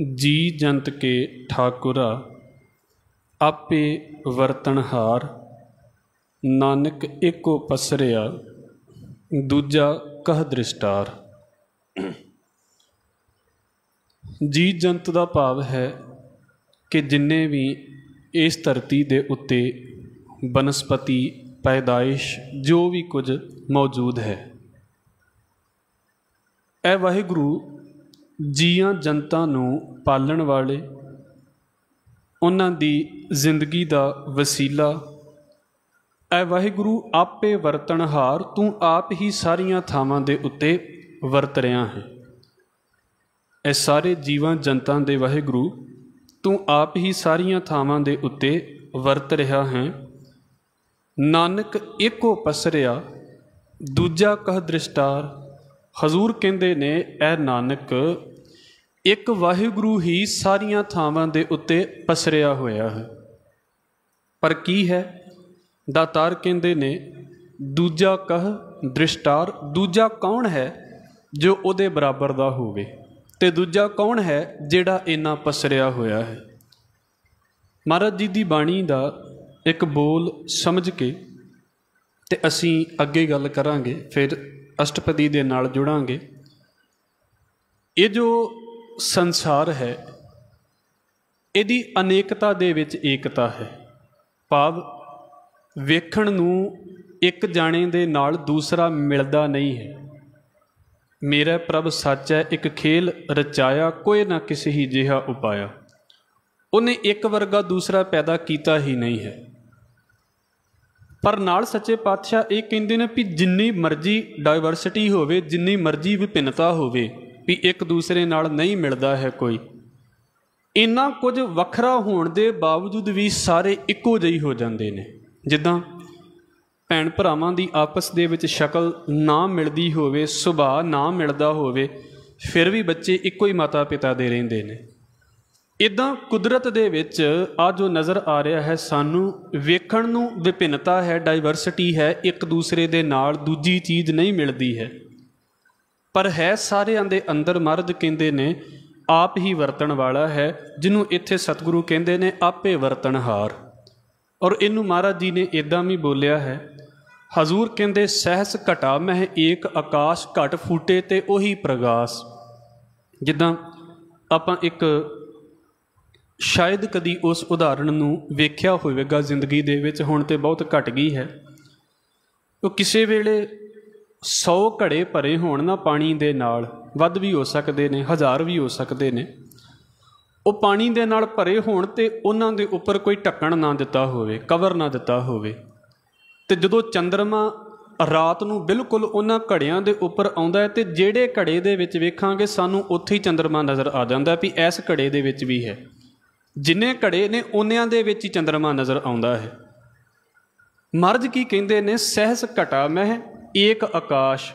ਜੀ ਜੰਤ ਕੇ ਠਾਕੁਰਾ ਆਪੇ ਹਾਰ ਨਾਨਕ ਇੱਕੋ ਪਸਰਿਆ ਦੂਜਾ ਕਹ ਦ੍ਰਿਸ਼ਟਾਰ ਜੀ ਜੰਤ ਦਾ ਭਾਵ ਹੈ ਕਿ ਜਿੰਨੇ ਵੀ ਇਸ ਧਰਤੀ ਦੇ ਉੱਤੇ ਬਨਸਪਤੀ ਪੈਦਾਇਸ਼ ਜੋ ਵੀ ਕੁਝ ਮੌਜੂਦ ਹੈ ਐ ਵਾਹਿਗੁਰੂ ਜੀਆਂ ਜਨਤਾ ਨੂੰ ਪਾਲਣ ਵਾਲੇ ਉਹਨਾਂ ਦੀ ਜ਼ਿੰਦਗੀ ਦਾ ਵਸੀਲਾ ਐ ਵਾਹਿਗੁਰੂ ਆਪੇ ਹਾਰ ਤੂੰ ਆਪ ਹੀ ਸਾਰੀਆਂ ਥਾਵਾਂ ਦੇ ਉੱਤੇ ਵਰਤ ਰਿਆ ਹੈ ਐ ਸਾਰੇ ਜੀਵਾਂ ਜਨਤਾ ਦੇ ਵਾਹਿਗੁਰੂ ਤੂੰ ਆਪ ਹੀ ਸਾਰੀਆਂ ਥਾਵਾਂ ਦੇ ਉੱਤੇ ਵਰਤ ਰਿਹਾ ਹੈ ਨਾਨਕ ਇੱਕੋ ਪਸਰਿਆ ਦੂਜਾ ਕਹ ਦ੍ਰਿਸ਼ਟਾਰ ਹਜ਼ੂਰ ਕਹਿੰਦੇ ਨੇ ਐ ਨਾਨਕ ਇੱਕ ਵਾਹਿਗੁਰੂ ਹੀ ਸਾਰੀਆਂ ਥਾਵਾਂ ਦੇ ਉੱਤੇ ਪਸਰਿਆ ਹੋਇਆ ਹੈ ਪਰ ਕੀ ਹੈ ਦਾਤਾਰ ਕਹਿੰਦੇ ਨੇ ਦੂਜਾ ਕਹ ਦ੍ਰਿਸ਼ਟਾਰ ਦੂਜਾ ਕੌਣ ਹੈ ਜੋ ਉਹਦੇ ਬਰਾਬਰ ਦਾ ਹੋਵੇ ਤੇ ਦੂਜਾ ਕੌਣ ਹੈ ਜਿਹੜਾ ਇੰਨਾ ਪਸਰਿਆ ਹੋਇਆ ਹੈ ਮਹਾਰਾਜ ਜੀ ਦੀ ਬਾਣੀ ਦਾ ਇੱਕ ਬੋਲ ਸਮਝ ਕੇ ਤੇ ਅਸੀਂ ਅੱਗੇ ਗੱਲ ਕਰਾਂਗੇ ਫਿਰ ਅਸ਼ਟਪਦੀ ਦੇ ਨਾਲ ਜੁੜਾਂਗੇ ਇਹ ਜੋ ਸੰਸਾਰ ਹੈ ਇਹਦੀ ਅਨੇਕਤਾ ਦੇ ਵਿੱਚ ਏਕਤਾ ਹੈ ਭਾਵ ਵੇਖਣ ਨੂੰ ਇੱਕ ਜਾਣੇ ਦੇ ਨਾਲ ਦੂਸਰਾ ਮਿਲਦਾ ਨਹੀਂ ਹੈ ਮੇਰਾ ਪ੍ਰਭ ਸੱਚ ਹੈ ਇੱਕ ਖੇਲ ਰਚਾਇਆ ਕੋਈ ਨਾ ਕਿਸੇ ਹੀ ਜਿਹਾ ਉਪਾਇਆ ਉਹਨੇ ਇੱਕ ਵਰਗਾ ਦੂਸਰਾ ਪੈਦਾ ਕੀਤਾ ਹੀ ਨਹੀਂ ਹੈ ਪਰ ਨਾਲ ਸੱਚੇ ਪਾਤਸ਼ਾਹ ਇਹ ਕਹਿੰਦੇ ਨੇ ਕਿ ਜਿੰਨੀ ਮਰਜ਼ੀ ਡਾਈਵਰਸਿਟੀ ਹੋਵੇ ਜਿੰਨੀ ਮਰਜ਼ੀ ਵਿਭਿੰਨਤਾ ਹੋਵੇ ਵੀ ਇੱਕ ਦੂਸਰੇ ਨਾਲ ਨਹੀਂ ਮਿਲਦਾ ਹੈ ਕੋਈ ਇੰਨਾ ਕੁਝ ਵੱਖਰਾ ਹੋਣ ਦੇ ਬਾਵਜੂਦ ਵੀ ਸਾਰੇ ਇੱਕੋ ਜਿਹੇ ਹੋ ਜਾਂਦੇ ਨੇ ਜਿੱਦਾਂ ਭੈਣ ਭਰਾਵਾਂ ਦੀ ਆਪਸ ਦੇ ਵਿੱਚ ਸ਼ਕਲ ਨਾ ਮਿਲਦੀ ਹੋਵੇ ਸੁਭਾਅ ਨਾ ਮਿਲਦਾ ਹੋਵੇ ਫਿਰ ਵੀ ਬੱਚੇ ਇੱਕੋ ਹੀ ਮਾਤਾ ਪਿਤਾ ਦੇ ਰਹਿੰਦੇ ਨੇ ਇਦਾਂ ਕੁਦਰਤ ਦੇ ਵਿੱਚ ਆ ਜੋ ਨਜ਼ਰ ਆ ਰਿਹਾ ਹੈ ਸਾਨੂੰ ਵੇਖਣ ਨੂੰ ਵਿਭਿੰਨਤਾ ਹੈ ਡਾਈਵਰਸਿਟੀ ਹੈ ਇੱਕ ਦੂਸਰੇ ਦੇ ਨਾਲ ਦੂਜੀ ਚੀਜ਼ ਨਹੀਂ ਮਿਲਦੀ ਹੈ ਪਰ ਹੈ ਸਾਰਿਆਂ ਦੇ ਅੰਦਰ ਮਰਦ ਕਹਿੰਦੇ ਨੇ ਆਪ ਹੀ ਵਰਤਣ ਵਾਲਾ ਹੈ ਜਿਹਨੂੰ ਇੱਥੇ ਸਤਿਗੁਰੂ ਕਹਿੰਦੇ ਨੇ ਆਪੇ ਵਰਤਣਹਾਰ ਔਰ ਇਹਨੂੰ ਮਹਾਰਾਜ ਜੀ ਨੇ ਇਦਾਂ ਵੀ ਬੋਲਿਆ ਹੈ ਹਜ਼ੂਰ ਕਹਿੰਦੇ ਸਹਿਸ ਘਟਾ ਮਹਿ ਏਕ ਆਕਾਸ਼ ਘਟ ਫੂਟੇ ਤੇ ਉਹੀ ਪ੍ਰਗਾਸ ਜਿੱਦਾਂ ਆਪਾਂ ਇੱਕ ਸ਼ਾਇਦ ਕਦੀ ਉਸ ਉਦਾਹਰਣ ਨੂੰ ਵੇਖਿਆ ਹੋਵੇਗਾ ਜ਼ਿੰਦਗੀ ਦੇ ਵਿੱਚ ਹੁਣ ਤੇ ਬਹੁਤ ਘਟ ਗਈ ਹੈ ਉਹ ਕਿਸੇ ਵੇਲੇ 100 ਘੜੇ ਭਰੇ ਹੋਣ ਨਾ ਪਾਣੀ ਦੇ ਨਾਲ ਵੱਧ ਵੀ ਹੋ ਸਕਦੇ ਨੇ ਹਜ਼ਾਰ ਵੀ ਹੋ ਸਕਦੇ ਨੇ ਉਹ ਪਾਣੀ ਦੇ ਨਾਲ ਭਰੇ ਹੋਣ ਤੇ ਉਹਨਾਂ ਦੇ ਉੱਪਰ ਕੋਈ ਢੱਕਣ ਨਾ ਦਿੱਤਾ ਹੋਵੇ ਕਵਰ ਨਾ ਦਿੱਤਾ ਹੋਵੇ ਤੇ ਜਦੋਂ ਚੰ드ਰਮਾ ਰਾਤ ਨੂੰ ਬਿਲਕੁਲ ਉਹਨਾਂ ਘੜਿਆਂ ਦੇ ਉੱਪਰ ਆਉਂਦਾ ਹੈ ਤੇ ਜਿਹੜੇ ਘੜੇ ਦੇ ਵਿੱਚ ਵੇਖਾਂਗੇ ਸਾਨੂੰ ਉੱਥੇ ਹੀ ਚੰ드ਰਮਾ ਨਜ਼ਰ ਆ ਜਾਂਦਾ ਵੀ ਇਸ ਘੜੇ ਦੇ ਵਿੱਚ ਵੀ ਹੈ ਜਿੰਨੇ ਘੜੇ ਨੇ ਉਹਨਿਆਂ ਦੇ ਵਿੱਚ ਹੀ ਚੰ드ਰਮਾ ਨਜ਼ਰ ਆਉਂਦਾ ਹੈ ਮਰਜ ਕੀ ਕਹਿੰਦੇ ਨੇ ਸਹਿਸ ਘਟਾ ਮਹਿ ਏਕ ਆਕਾਸ਼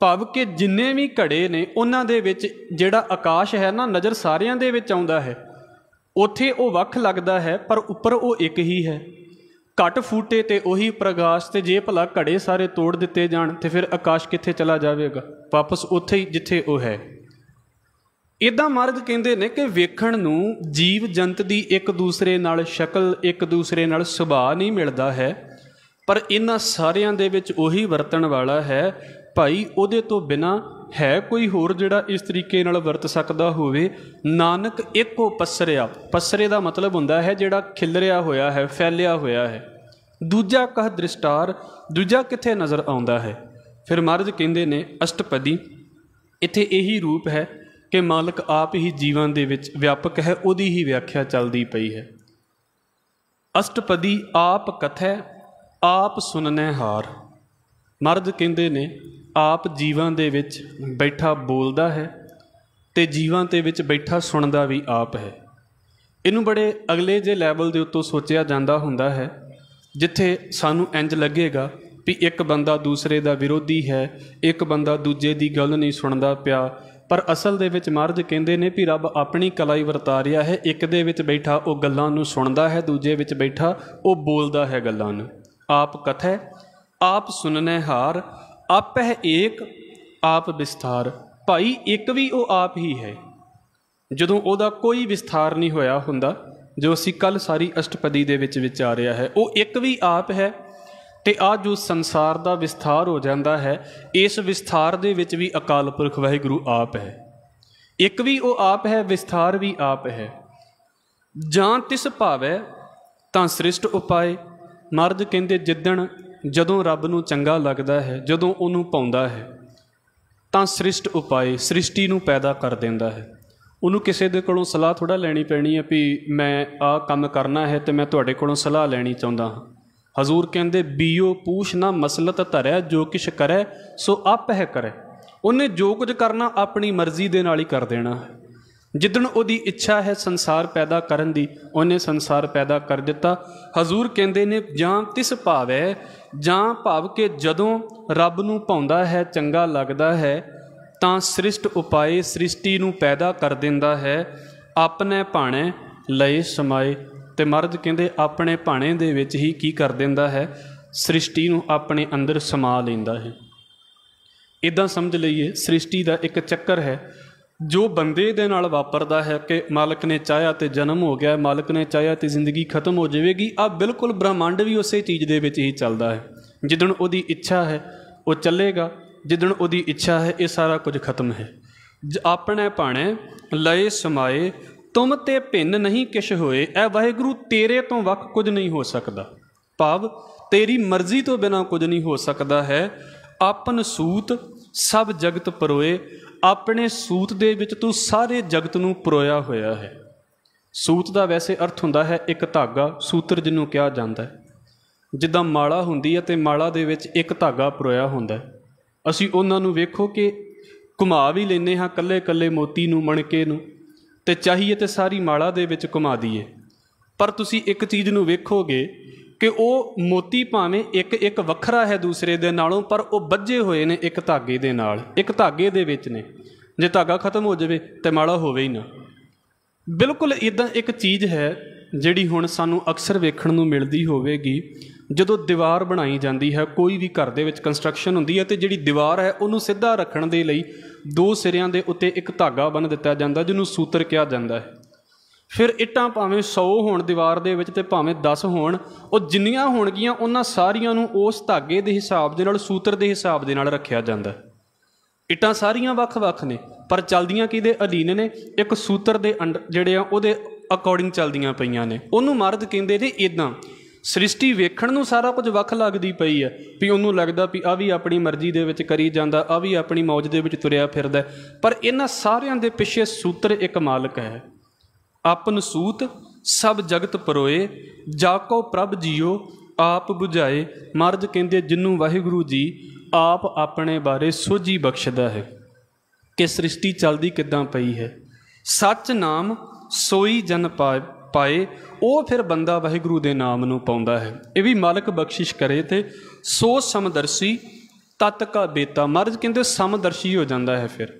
ਭਾਵ ਕਿ ਜਿੰਨੇ ਵੀ ਘੜੇ ਨੇ ਉਹਨਾਂ ਦੇ ਵਿੱਚ ਜਿਹੜਾ ਆਕਾਸ਼ ਹੈ ਨਾ ਨਜ਼ਰ ਸਾਰਿਆਂ ਦੇ ਵਿੱਚ ਆਉਂਦਾ ਹੈ ਉੱਥੇ ਉਹ ਵੱਖ ਲੱਗਦਾ ਹੈ ਪਰ ਉੱਪਰ ਉਹ ਇੱਕ ਹੀ ਹੈ ਘਟ ਫੂਟੇ ਤੇ ਉਹੀ ਪ੍ਰਗਾਸ਼ ਤੇ ਜੇ ਭਲਾ ਘੜੇ ਸਾਰੇ ਤੋੜ ਦਿੱਤੇ ਜਾਣ ਤੇ ਫਿਰ ਆਕਾਸ਼ ਕਿੱਥੇ ਚਲਾ ਜਾਵੇਗਾ ਵਾਪਸ ਉੱਥੇ ਹੀ ਜਿੱਥੇ ਉਹ ਹੈ ਇਦਾਂ ਮਾਰਗ ਕਹਿੰਦੇ ਨੇ ਕਿ ਵੇਖਣ ਨੂੰ ਜੀਵ ਜੰਤ ਦੀ ਇੱਕ ਦੂਸਰੇ ਨਾਲ ਸ਼ਕਲ ਇੱਕ ਦੂਸਰੇ ਨਾਲ ਸੁਭਾਅ ਨਹੀਂ ਮਿਲਦਾ ਹੈ ਪਰ ਇਹਨਾਂ ਸਾਰਿਆਂ ਦੇ ਵਿੱਚ ਉਹੀ ਵਰਤਣ ਵਾਲਾ ਹੈ ਭਾਈ ਉਹਦੇ ਤੋਂ ਬਿਨਾ ਹੈ ਕੋਈ ਹੋਰ ਜਿਹੜਾ ਇਸ ਤਰੀਕੇ ਨਾਲ ਵਰਤ ਸਕਦਾ ਹੋਵੇ ਨਾਨਕ ਇੱਕੋ ਪਸਰਿਆ ਪਸਰੇ ਦਾ ਮਤਲਬ ਹੁੰਦਾ ਹੈ ਜਿਹੜਾ ਖਿਲਰਿਆ ਹੋਇਆ ਹੈ ਫੈਲਿਆ ਹੋਇਆ ਹੈ ਦੂਜਾ ਕਹ ਦ੍ਰਿਸ਼ਟਾਰ ਦੂਜਾ ਕਿੱਥੇ ਨਜ਼ਰ ਆਉਂਦਾ ਹੈ ਫਿਰ ਮਹਾਰਾਜ ਕਹਿੰਦੇ ਨੇ ਅਸ਼ਟਪਦੀ ਇੱਥੇ ਇਹੀ ਰੂਪ ਹੈ ਕਿ ਮਾਲਕ ਆਪ ਹੀ ਜੀਵਨ ਦੇ ਵਿੱਚ ਵਿਆਪਕ ਹੈ ਉਹਦੀ ਹੀ ਵਿਆਖਿਆ ਚੱਲਦੀ ਪਈ ਹੈ ਅਸ਼ਟਪਦੀ ਆਪ ਕਥੈ ਆਪ ਸੁਨਨੇ ਹਾਰ ਮਰਦ ਕਹਿੰਦੇ ਨੇ ਆਪ ਜੀਵਾਂ ਦੇ ਵਿੱਚ ਬੈਠਾ ਬੋਲਦਾ ਹੈ ਤੇ ਜੀਵਾਂ ਤੇ ਵਿੱਚ ਬੈਠਾ ਸੁਣਦਾ ਵੀ ਆਪ ਹੈ ਇਹਨੂੰ ਬੜੇ ਅਗਲੇ ਜੇ ਲੈਵਲ ਦੇ ਉੱਤੋਂ ਸੋਚਿਆ ਜਾਂਦਾ ਹੁੰਦਾ ਹੈ ਜਿੱਥੇ ਸਾਨੂੰ ਇੰਜ ਲੱਗੇਗਾ ਵੀ ਇੱਕ ਬੰਦਾ ਦੂਸਰੇ ਦਾ ਵਿਰੋਧੀ ਹੈ ਇੱਕ ਬੰਦਾ ਦੂਜੇ ਦੀ ਗੱਲ ਨਹੀਂ ਸੁਣਦਾ ਪਿਆ ਪਰ ਅਸਲ ਦੇ ਵਿੱਚ ਮਰਦ ਕਹਿੰਦੇ ਨੇ ਵੀ ਰੱਬ ਆਪਣੀ ਕਲਾ ਹੀ ਵਰਤਾ ਰਿਹਾ ਹੈ ਇੱਕ ਦੇ ਵਿੱਚ ਬੈਠਾ ਉਹ ਗੱਲਾਂ ਨੂੰ ਸੁਣਦਾ ਹੈ ਦੂਜੇ ਵਿੱਚ ਬੈਠਾ ਉਹ ਬੋਲਦਾ ਹੈ ਗੱਲਾਂ ਨੂੰ ਆਪ ਕਥੈ ਆਪ ਸੁਨਨੇ ਹਾਰ ਆਪਹਿ ਏਕ ਆਪ ਵਿਸਥਾਰ ਭਾਈ ਇੱਕ ਵੀ ਉਹ ਆਪ ਹੀ ਹੈ ਜਦੋਂ ਉਹਦਾ ਕੋਈ ਵਿਸਥਾਰ ਨਹੀਂ ਹੋਇਆ ਹੁੰਦਾ ਜੋ ਅਸੀਂ ਕੱਲ ਸਾਰੀ ਅਸ਼ਟਪਦੀ ਦੇ ਵਿੱਚ ਵਿਚਾਰਿਆ ਹੈ ਉਹ ਇੱਕ ਵੀ ਆਪ ਹੈ ਤੇ ਆ ਜੋ ਸੰਸਾਰ ਦਾ ਵਿਸਥਾਰ ਹੋ ਜਾਂਦਾ ਹੈ ਇਸ ਵਿਸਥਾਰ ਦੇ ਵਿੱਚ ਵੀ ਅਕਾਲ ਪੁਰਖ ਵਾਹਿਗੁਰੂ ਆਪ ਹੈ ਇੱਕ ਵੀ ਉਹ ਆਪ ਹੈ ਵਿਸਥਾਰ ਵੀ ਆਪ ਹੈ ਜਾਂ ਤਿਸ ਭਾਵੇ ਤਾਂ ਸ੍ਰਿਸ਼ਟ ਉਪਾਏ ਮਰਦ ਕਹਿੰਦੇ ਜਿੱਦਣ ਜਦੋਂ ਰੱਬ ਨੂੰ ਚੰਗਾ ਲੱਗਦਾ ਹੈ ਜਦੋਂ ਉਹਨੂੰ ਪਾਉਂਦਾ ਹੈ ਤਾਂ ਸ੍ਰਿਸ਼ਟ ਉਪਾਏ ਸ੍ਰਿਸ਼ਟੀ ਨੂੰ ਪੈਦਾ ਕਰ ਦਿੰਦਾ ਹੈ ਉਹਨੂੰ ਕਿਸੇ ਦੇ ਕੋਲੋਂ ਸਲਾਹ ਥੋੜਾ ਲੈਣੀ ਪੈਣੀ ਹੈ ਵੀ ਮੈਂ ਆਹ ਕੰਮ ਕਰਨਾ ਹੈ ਤੇ ਮੈਂ ਤੁਹਾਡੇ ਕੋਲੋਂ ਸਲਾਹ ਲੈਣੀ ਚਾਹੁੰਦਾ ਹਾਂ ਹਜ਼ੂਰ ਕਹਿੰਦੇ ਬੀਓ ਪੂਛ ਨਾ ਮਸਲਤ ਧਰਿਆ ਜੋ ਕਿਛ ਕਰੈ ਸੋ ਆਪਹਿ ਕਰੇ ਕਰੈ ਉਹਨੇ ਜੋ ਕੁਝ ਕਰਨਾ ਆਪਣੀ ਮਰਜ਼ੀ ਦੇ ਨਾਲ ਹੀ ਕਰ ਦੇਣਾ ਹੈ ਜਿੱਦਣ ਉਹਦੀ ਇੱਛਾ ਹੈ ਸੰਸਾਰ ਪੈਦਾ ਕਰਨ ਦੀ ਉਹਨੇ ਸੰਸਾਰ ਪੈਦਾ ਕਰ ਦਿੱਤਾ ਹਜ਼ੂਰ ਕਹਿੰਦੇ ਨੇ ਜਾਂ ਤਿਸ ਭਾਵੈ ਜਾਂ ਭਾਵ ਕੇ ਜਦੋਂ ਰੱਬ ਨੂੰ ਪਾਉਂਦਾ ਹੈ ਚੰਗਾ ਲੱਗਦਾ ਹੈ ਤਾਂ ਸ੍ਰਿਸ਼ਟ ਉਪਾਏ ਸ੍ਰਿਸ਼ਟੀ ਨੂੰ ਪੈਦਾ ਕਰ ਦਿੰਦਾ ਹੈ ਆਪਣੇ ਭਾਣੇ ਲਈ ਸਮਾਏ ਤੇ ਮਰਦ ਕਹਿੰਦੇ ਆਪਣੇ ਭਾਣੇ ਦੇ ਵਿੱਚ ਹੀ ਕੀ ਕਰ ਦਿੰਦਾ ਹੈ ਸ੍ਰਿਸ਼ਟੀ ਨੂੰ ਆਪਣੇ ਅੰਦਰ ਸਮਾ ਲੈਂਦਾ ਹੈ ਇਦਾਂ ਸਮਝ ਲਈਏ ਸ੍ਰਿਸ਼ਟੀ ਦਾ ਇੱਕ ਚੱਕਰ ਹੈ ਜੋ ਬੰਦੇ ਦੇ ਨਾਲ ਵਾਪਰਦਾ ਹੈ ਕਿ ਮਾਲਕ ਨੇ ਚਾਹਿਆ ਤੇ ਜਨਮ ਹੋ ਗਿਆ ਮਾਲਕ ਨੇ ਚਾਹਿਆ ਤੇ ਜ਼ਿੰਦਗੀ ਖਤਮ ਹੋ ਜਾਵੇਗੀ ਆ ਬਿਲਕੁਲ ਬ੍ਰਹਿਮੰਡ ਵੀ ਉਸੇ ਚੀਜ਼ ਦੇ ਵਿੱਚ ਹੀ ਚੱਲਦਾ ਹੈ ਜਿੱਦਣ ਉਹਦੀ ਇੱਛਾ ਹੈ ਉਹ ਚੱਲੇਗਾ ਜਿੱਦਣ ਉਹਦੀ ਇੱਛਾ ਹੈ ਇਹ ਸਾਰਾ ਕੁਝ ਖਤਮ ਹੈ ਆਪਣੇ ਭਾਣੇ ਲਏ ਸਮਾਏ ਤੁਮ ਤੇ ਭਿੰਨ ਨਹੀਂ ਕਿਛ ਹੋਏ ਐ ਵਾਹਿਗੁਰੂ ਤੇਰੇ ਤੋਂ ਵੱਖ ਕੁਝ ਨਹੀਂ ਹੋ ਸਕਦਾ ਭਾਵ ਤੇਰੀ ਮਰਜ਼ੀ ਤੋਂ ਬਿਨਾ ਕੁਝ ਨਹੀਂ ਹੋ ਸਕਦਾ ਹੈ ਆਪਨ ਸੂਤ ਸਭ ਜਗਤ ਪਰੋਏ ਆਪਣੇ ਸੂਤ ਦੇ ਵਿੱਚ ਤੂੰ ਸਾਰੇ ਜਗਤ ਨੂੰ ਪਰੋਇਆ ਹੋਇਆ ਹੈ ਸੂਤ ਦਾ ਵੈਸੇ ਅਰਥ ਹੁੰਦਾ ਹੈ ਇੱਕ ਧਾਗਾ ਸੂਤਰ ਜਿਹਨੂੰ ਕਿਹਾ ਜਾਂਦਾ ਹੈ ਜਿੱਦਾਂ ਮਾਲਾ ਹੁੰਦੀ ਹੈ ਤੇ ਮਾਲਾ ਦੇ ਵਿੱਚ ਇੱਕ ਧਾਗਾ ਪਰੋਇਆ ਹੁੰਦਾ ਹੈ ਅਸੀਂ ਉਹਨਾਂ ਨੂੰ ਵੇਖੋ ਕਿ ਘੁਮਾ ਵੀ ਲੈਨੇ ਹਾਂ ਕੱਲੇ-ਕੱਲੇ ਮੋਤੀ ਨੂੰ ਮਣਕੇ ਨੂੰ ਤੇ ਚਾਹੀਏ ਤੇ ਸਾਰੀ ਮਾਲਾ ਦੇ ਵਿੱਚ ਘੁਮਾ ਦਈਏ ਪਰ ਤੁਸੀਂ ਇੱਕ ਚੀਜ਼ ਨੂੰ ਵੇਖੋਗੇ ਕਿ ਉਹ ਮੋਤੀ ਭਾਵੇਂ ਇੱਕ ਇੱਕ ਵੱਖਰਾ ਹੈ ਦੂਸਰੇ ਦੇ ਨਾਲੋਂ ਪਰ ਉਹ ਬੱਜੇ ਹੋਏ ਨੇ ਇੱਕ ਧਾਗੇ ਦੇ ਨਾਲ ਇੱਕ ਧਾਗੇ ਦੇ ਵਿੱਚ ਨੇ ਜੇ ਧਾਗਾ ਖਤਮ ਹੋ ਜਾਵੇ ਤੇ ਮਾਲਾ ਹੋਵੇ ਹੀ ਨਾ ਬਿਲਕੁਲ ਇਦਾਂ ਇੱਕ ਚੀਜ਼ ਹੈ ਜਿਹੜੀ ਹੁਣ ਸਾਨੂੰ ਅਕਸਰ ਵੇਖਣ ਨੂੰ ਮਿਲਦੀ ਹੋਵੇਗੀ ਜਦੋਂ ਦੀਵਾਰ ਬਣਾਈ ਜਾਂਦੀ ਹੈ ਕੋਈ ਵੀ ਘਰ ਦੇ ਵਿੱਚ ਕੰਸਟਰਕਸ਼ਨ ਹੁੰਦੀ ਹੈ ਤੇ ਜਿਹੜੀ ਦੀਵਾਰ ਹੈ ਉਹਨੂੰ ਸਿੱਧਾ ਰੱਖਣ ਦੇ ਲਈ ਦੋ ਸਿਰਿਆਂ ਦੇ ਉੱਤੇ ਇੱਕ ਧਾਗਾ ਬੰਨ ਦਿੱਤਾ ਜਾਂਦਾ ਜਿਹਨੂੰ ਸੂਤਰ ਕਿਹਾ ਜਾਂਦਾ ਹੈ ਫਿਰ ਇੱਟਾਂ ਭਾਵੇਂ 100 ਹੋਣ ਦੀਵਾਰ ਦੇ ਵਿੱਚ ਤੇ ਭਾਵੇਂ 10 ਹੋਣ ਉਹ ਜਿੰਨੀਆਂ ਹੋਣਗੀਆਂ ਉਹਨਾਂ ਸਾਰੀਆਂ ਨੂੰ ਉਸ ਧਾਗੇ ਦੇ ਹਿਸਾਬ ਦੇ ਨਾਲ ਸੂਤਰ ਦੇ ਹਿਸਾਬ ਦੇ ਨਾਲ ਰੱਖਿਆ ਜਾਂਦਾ ਇੱਟਾਂ ਸਾਰੀਆਂ ਵੱਖ-ਵੱਖ ਨੇ ਪਰ ਚਲਦੀਆਂ ਕਿਹਦੇ ਅਧੀਨ ਨੇ ਇੱਕ ਸੂਤਰ ਦੇ ਜਿਹੜੇ ਆ ਉਹਦੇ ਅਕੋਰਡਿੰਗ ਚਲਦੀਆਂ ਪਈਆਂ ਨੇ ਉਹਨੂੰ ਮਰਦ ਕਹਿੰਦੇ ਨੇ ਇਦਾਂ ਸ੍ਰਿਸ਼ਟੀ ਵੇਖਣ ਨੂੰ ਸਾਰਾ ਕੁਝ ਵੱਖ ਲੱਗਦੀ ਪਈ ਹੈ ਵੀ ਉਹਨੂੰ ਲੱਗਦਾ ਵੀ ਆ ਵੀ ਆਪਣੀ ਮਰਜ਼ੀ ਦੇ ਵਿੱਚ ਕਰੀ ਜਾਂਦਾ ਆ ਵੀ ਆਪਣੀ ਮੌਜ ਦੇ ਵਿੱਚ ਤੁਰਿਆ ਫਿਰਦਾ ਪਰ ਇਹਨਾਂ ਸਾਰਿਆਂ ਦੇ ਪਿੱਛੇ ਸੂਤਰ ਇੱਕ ਮਾਲਕ ਹੈ ਆਪਨ ਸੂਤ ਸਭ ਜਗਤ ਪਰੋਏ ਜਾ ਕੋ ਪ੍ਰਭ ਜੀਓ ਆਪ 부ਝਾਏ ਮਰਦ ਕਹਿੰਦੇ ਜਿੰਨੂੰ ਵਾਹਿਗੁਰੂ ਜੀ ਆਪ ਆਪਣੇ ਬਾਰੇ ਸੋਝੀ ਬਖਸ਼ਦਾ ਹੈ ਕਿ ਸ੍ਰਿਸ਼ਟੀ ਚੱਲਦੀ ਕਿੱਦਾਂ ਪਈ ਹੈ ਸੱਚ ਨਾਮ ਸੋਈ ਜਨ ਪਾਏ ਉਹ ਫਿਰ ਬੰਦਾ ਵਾਹਿਗੁਰੂ ਦੇ ਨਾਮ ਨੂੰ ਪਾਉਂਦਾ ਹੈ ਇਹ ਵੀ ਮਾਲਕ ਬਖਸ਼ਿਸ਼ ਕਰੇ ਤੇ ਸੋ ਸਮਦਰਸੀ ਤਤ ਕਾ ਬੇਤਾ ਮਰਦ ਕਹਿੰਦੇ ਸਮਦਰਸ਼ੀ ਹੋ ਜਾਂਦਾ ਹੈ ਫਿਰ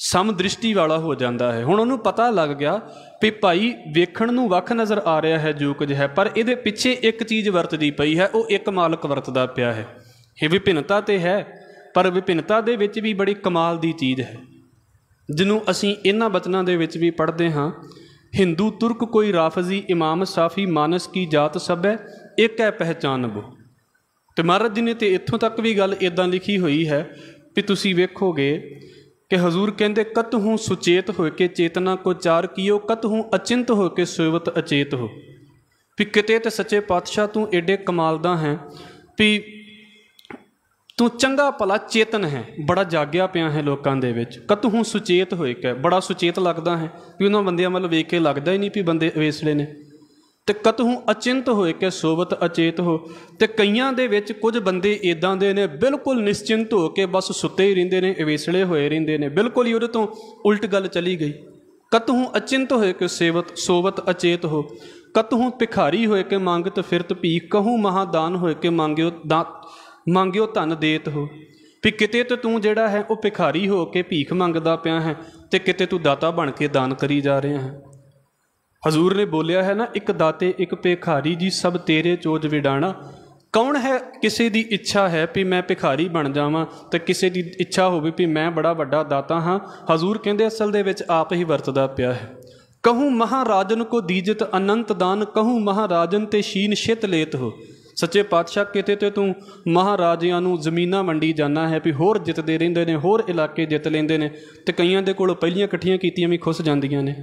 ਸਮਦ੍ਰਿਸ਼ਟੀ ਵਾਲਾ ਹੋ ਜਾਂਦਾ ਹੈ ਹੁਣ ਉਹਨੂੰ ਪਤਾ ਲੱਗ ਗਿਆ ਵੀ ਭਾਈ ਵੇਖਣ ਨੂੰ ਵੱਖ ਨਜ਼ਰ ਆ ਰਿਹਾ ਹੈ ਜੋ ਕੁਝ ਹੈ ਪਰ ਇਹਦੇ ਪਿੱਛੇ ਇੱਕ ਚੀਜ਼ ਵਰਤਦੀ ਪਈ ਹੈ ਉਹ ਇੱਕ ਮਾਲਕ ਵਰਤਦਾ ਪਿਆ ਹੈ ਇਹ ਵਿਭਿੰਨਤਾ ਤੇ ਹੈ ਪਰ ਵਿਭਿੰਨਤਾ ਦੇ ਵਿੱਚ ਵੀ ਬੜੀ ਕਮਾਲ ਦੀ ਚੀਜ਼ ਹੈ ਜਿਹਨੂੰ ਅਸੀਂ ਇਹਨਾਂ ਬਚਨਾਂ ਦੇ ਵਿੱਚ ਵੀ ਪੜ੍ਹਦੇ ਹਾਂ ਹਿੰਦੂ ਤੁਰਕ ਕੋਈ ਰਾਫਜ਼ੀ ਇਮਾਮ ਸਾਫੀ ਮਾਨਸ ਕੀ ਜਾਤ ਸਭ ਹੈ ਇੱਕ ਹੈ ਪਹਿਚਾਨਬੋ ਤੇ ਮਹਾਰਾਜ ਜੀ ਨੇ ਤੇ ਇੱਥੋਂ ਤੱਕ ਵੀ ਗੱਲ ਇਦਾਂ ਲਿਖੀ ਹੋਈ ਹੈ ਵੀ ਤੁਸੀਂ ਵੇਖੋਗੇ ਕਿ ਹਜ਼ੂਰ ਕਹਿੰਦੇ ਕਤ ਹੂੰ ਸੁਚੇਤ ਹੋ ਕੇ ਚੇਤਨਾ ਕੋ ਚਾਰ ਕੀਓ ਕਤ ਹੂੰ ਅਚਿੰਤ ਹੋ ਕੇ ਸੁਵਤ ਅਚੇਤ ਹੋ ਵੀ ਕਿਤੇ ਤੇ ਸੱਚੇ ਪਾਤਸ਼ਾਹ ਤੂੰ ਏਡੇ ਕਮਾਲ ਦਾ ਹੈ ਵੀ ਤੂੰ ਚੰਗਾ ਭਲਾ ਚੇਤਨ ਹੈ ਬੜਾ ਜਾਗਿਆ ਪਿਆ ਹੈ ਲੋਕਾਂ ਦੇ ਵਿੱਚ ਕਤ ਹੂੰ ਸੁਚੇਤ ਹੋਏ ਕੇ ਬੜਾ ਸੁਚੇਤ ਲੱਗਦਾ ਹੈ ਵੀ ਉਹਨਾਂ ਬੰਦਿਆਂ ਵੱਲ ਵੇਖ ਕੇ ਲੱਗਦਾ ਹੀ ਨਹੀਂ ਵੀ ਬੰਦੇ ਅਵੇਸਲੇ ਨੇ ਤੇ ਕਤਹੂ ਅਚਿੰਤ ਹੋਏ ਕਿ ਸੋਵਤ ਅਚੇਤ ਹੋ ਤੇ ਕਈਆਂ ਦੇ ਵਿੱਚ ਕੁਝ ਬੰਦੇ ਇਦਾਂ ਦੇ ਨੇ ਬਿਲਕੁਲ ਨਿਸ਼ਚਿੰਤ ਹੋ ਕੇ ਬਸ ਸੁੱਤੇ ਹੀ ਰਹਿੰਦੇ ਨੇ ਅਵੇਸਲੇ ਹੋਏ ਰਹਿੰਦੇ ਨੇ ਬਿਲਕੁਲ ਹੀ ਉਹਦੇ ਤੋਂ ਉਲਟ ਗੱਲ ਚਲੀ ਗਈ ਕਤਹੂ ਅਚਿੰਤ ਹੋਏ ਕਿ ਸੇਵਤ ਸੋਵਤ ਅਚੇਤ ਹੋ ਕਤਹੂ ਭਿਖਾਰੀ ਹੋਏ ਕਿ ਮੰਗਤ ਫਿਰਤ ਭੀ ਕਹੂੰ ਮਹਾਦਾਨ ਹੋਏ ਕਿ ਮੰਗਿਓ ਮੰਗਿਓ ਧਨ ਦੇਤ ਹੋ ਵੀ ਕਿਤੇ ਤੇ ਤੂੰ ਜਿਹੜਾ ਹੈ ਉਹ ਭਿਖਾਰੀ ਹੋ ਕੇ ਭੀਖ ਮੰਗਦਾ ਪਿਆ ਹੈ ਤੇ ਕਿਤੇ ਤੂੰ ਦਾਤਾ ਬਣ ਕੇ ਦਾਨ ਕਰੀ ਜਾ ਰਿਹਾ ਹੈ ਹਜ਼ੂਰ ਨੇ ਬੋਲਿਆ ਹੈ ਨਾ ਇੱਕ ਦਾਤੇ ਇੱਕ ਭਿਖਾਰੀ ਜੀ ਸਭ ਤੇਰੇ ਚੋਜ ਵਿਡਾਣਾ ਕੌਣ ਹੈ ਕਿਸੇ ਦੀ ਇੱਛਾ ਹੈ ਵੀ ਮੈਂ ਭਿਖਾਰੀ ਬਣ ਜਾਵਾਂ ਤੇ ਕਿਸੇ ਦੀ ਇੱਛਾ ਹੋਵੇ ਵੀ ਮੈਂ ਬੜਾ ਵੱਡਾ ਦਾਤਾ ਹਾਂ ਹਜ਼ੂਰ ਕਹਿੰਦੇ ਅਸਲ ਦੇ ਵਿੱਚ ਆਪ ਹੀ ਵਰਤਦਾ ਪਿਆ ਹੈ ਕਹੂੰ ਮਹਾਰਾਜਨ ਕੋ ਦੀਜਤ ਅਨੰਤ ਦਾਨ ਕਹੂੰ ਮਹਾਰਾਜਨ ਤੇ ਸ਼ੀਨ ਸ਼ਿਤ ਲੇਤ ਹੋ ਸੱਚੇ ਪਾਤਸ਼ਾਹ ਕਿਤੇ ਤੇ ਤੂੰ ਮਹਾਰਾਜਿਆਂ ਨੂੰ ਜ਼ਮੀਨਾਂ ਮੰਡੀ ਜਾਣਾ ਹੈ ਵੀ ਹੋਰ ਜਿੱਤਦੇ ਰਹਿੰਦੇ ਨੇ ਹੋਰ ਇਲਾਕੇ ਜਿੱਤ ਲੈਂਦੇ ਨੇ ਤੇ ਕਈਆਂ ਦੇ ਕੋਲ ਪਹਿਲੀਆਂ ਇਕੱਠੀਆਂ ਕੀਤੀਆਂ ਵੀ ਖੁੱਸ ਜਾਂਦੀਆਂ ਨੇ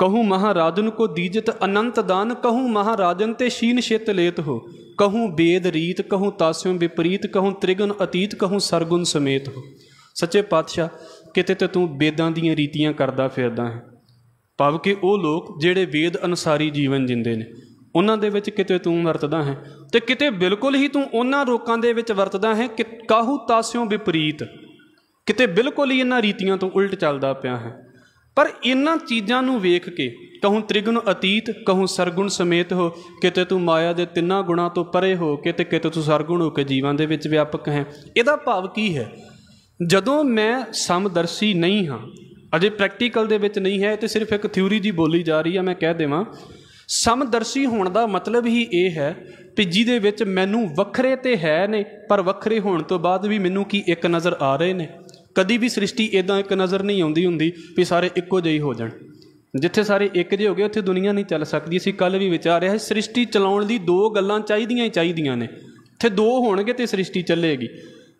ਕਹੂੰ ਮਹਾਰਾਜਨ ਕੋ ਦੀਜਤ ਅਨੰਤ दान ਕਹੂੰ ਮਹਾਰਾਜਨ ਤੇ ਸ਼ੀਨ शित ਲੇਤ ਹੋ ਕਹੂੰ ਬੇਦ ਰੀਤ ਕਹੂੰ ਤਾਸਿਓ ਵਿਪਰੀਤ ਕਹੂੰ ਤ੍ਰਿਗਨ ਅਤੀਤ ਕਹੂੰ ਸਰਗੁਣ ਸਮੇਤ ਹੋ ਸੱਚੇ ਪਾਤਸ਼ਾਹ ਕਿਤੇ ਤੇ ਤੂੰ ਵੇਦਾਂ ਦੀਆਂ ਰੀਤੀਆਂ ਕਰਦਾ ਫਿਰਦਾ ਹੈ ਭਾਵ ਕਿ ਉਹ ਲੋਕ ਜਿਹੜੇ ਵੇਦ ਅਨੁਸਾਰੀ ਜੀਵਨ ਜਿੰਦੇ ਨੇ ਉਹਨਾਂ ਦੇ ਵਿੱਚ ਕਿਤੇ ਤੂੰ ਵਰਤਦਾ ਹੈ ਤੇ ਕਿਤੇ ਬਿਲਕੁਲ ਹੀ ਤੂੰ ਉਹਨਾਂ ਰੋਕਾਂ ਦੇ ਵਿੱਚ ਵਰਤਦਾ ਹੈ ਕਿ ਕਾਹੂ ਤਾਸਿਓ ਵਿਪਰੀਤ ਕਿਤੇ ਬਿਲਕੁਲ ਹੀ ਇਹਨਾਂ ਰੀਤੀਆਂ ਤੋਂ ਉਲਟ ਚੱਲਦਾ ਪਿਆ ਹੈ ਪਰ ਇਹਨਾਂ ਚੀਜ਼ਾਂ ਨੂੰ ਵੇਖ ਕੇ ਕਹੂੰ ਤ੍ਰਿਗੁਣ ਅਤੀਤ ਕਹੂੰ ਸਰਗੁਣ ਸਮੇਤ ਹੋ ਕਿਤੇ ਤੂੰ ਮਾਇਆ ਦੇ ਤਿੰਨਾਂ ਗੁਣਾ ਤੋਂ ਪਰੇ ਹੋ ਕਿਤੇ ਕਿਤੇ ਤੂੰ ਸਰਗੁਣ ਹੋ ਕੇ ਜੀਵਾਂ ਦੇ ਵਿੱਚ ਵਿਆਪਕ ਹੈ ਇਹਦਾ ਭਾਵ ਕੀ ਹੈ ਜਦੋਂ ਮੈਂ ਸਮਦਰਸ਼ੀ ਨਹੀਂ ਹਾਂ ਅਜੇ ਪ੍ਰੈਕਟੀਕਲ ਦੇ ਵਿੱਚ ਨਹੀਂ ਹੈ ਤੇ ਸਿਰਫ ਇੱਕ ਥਿਉਰੀ ਜੀ ਬੋਲੀ ਜਾ ਰਹੀ ਹੈ ਮੈਂ ਕਹਿ ਦੇਵਾਂ ਸਮਦਰਸ਼ੀ ਹੋਣ ਦਾ ਮਤਲਬ ਹੀ ਇਹ ਹੈ ਕਿ ਜਿਹਦੇ ਵਿੱਚ ਮੈਨੂੰ ਵੱਖਰੇ ਤੇ ਹੈ ਨੇ ਪਰ ਵੱਖਰੇ ਹੋਣ ਤੋਂ ਬਾਅਦ ਵੀ ਮੈਨੂੰ ਕੀ ਇੱਕ ਨਜ਼ਰ ਆ ਰਹੇ ਨੇ ਕਦੀ ਵੀ ਸ੍ਰਿਸ਼ਟੀ ਇਦਾਂ ਇੱਕ ਨਜ਼ਰ ਨਹੀਂ ਆਉਂਦੀ ਹੁੰਦੀ ਵੀ ਸਾਰੇ ਇੱਕੋ ਜਿਹੇ ਹੋ ਜਾਣ ਜਿੱਥੇ ਸਾਰੇ ਇੱਕ ਜਿਹੇ ਹੋ ਗਏ ਉੱਥੇ ਦੁਨੀਆ ਨਹੀਂ ਚੱਲ ਸਕਦੀ ਅਸੀਂ ਕੱਲ ਵੀ ਵਿਚਾਰਿਆ ਹੈ ਸ੍ਰਿਸ਼ਟੀ ਚਲਾਉਣ ਲਈ ਦੋ ਗੱਲਾਂ ਚਾਹੀਦੀਆਂ ਹੀ ਚਾਹੀਦੀਆਂ ਨੇ ਇੱਥੇ ਦੋ ਹੋਣਗੇ ਤੇ ਸ੍ਰਿਸ਼ਟੀ ਚੱਲੇਗੀ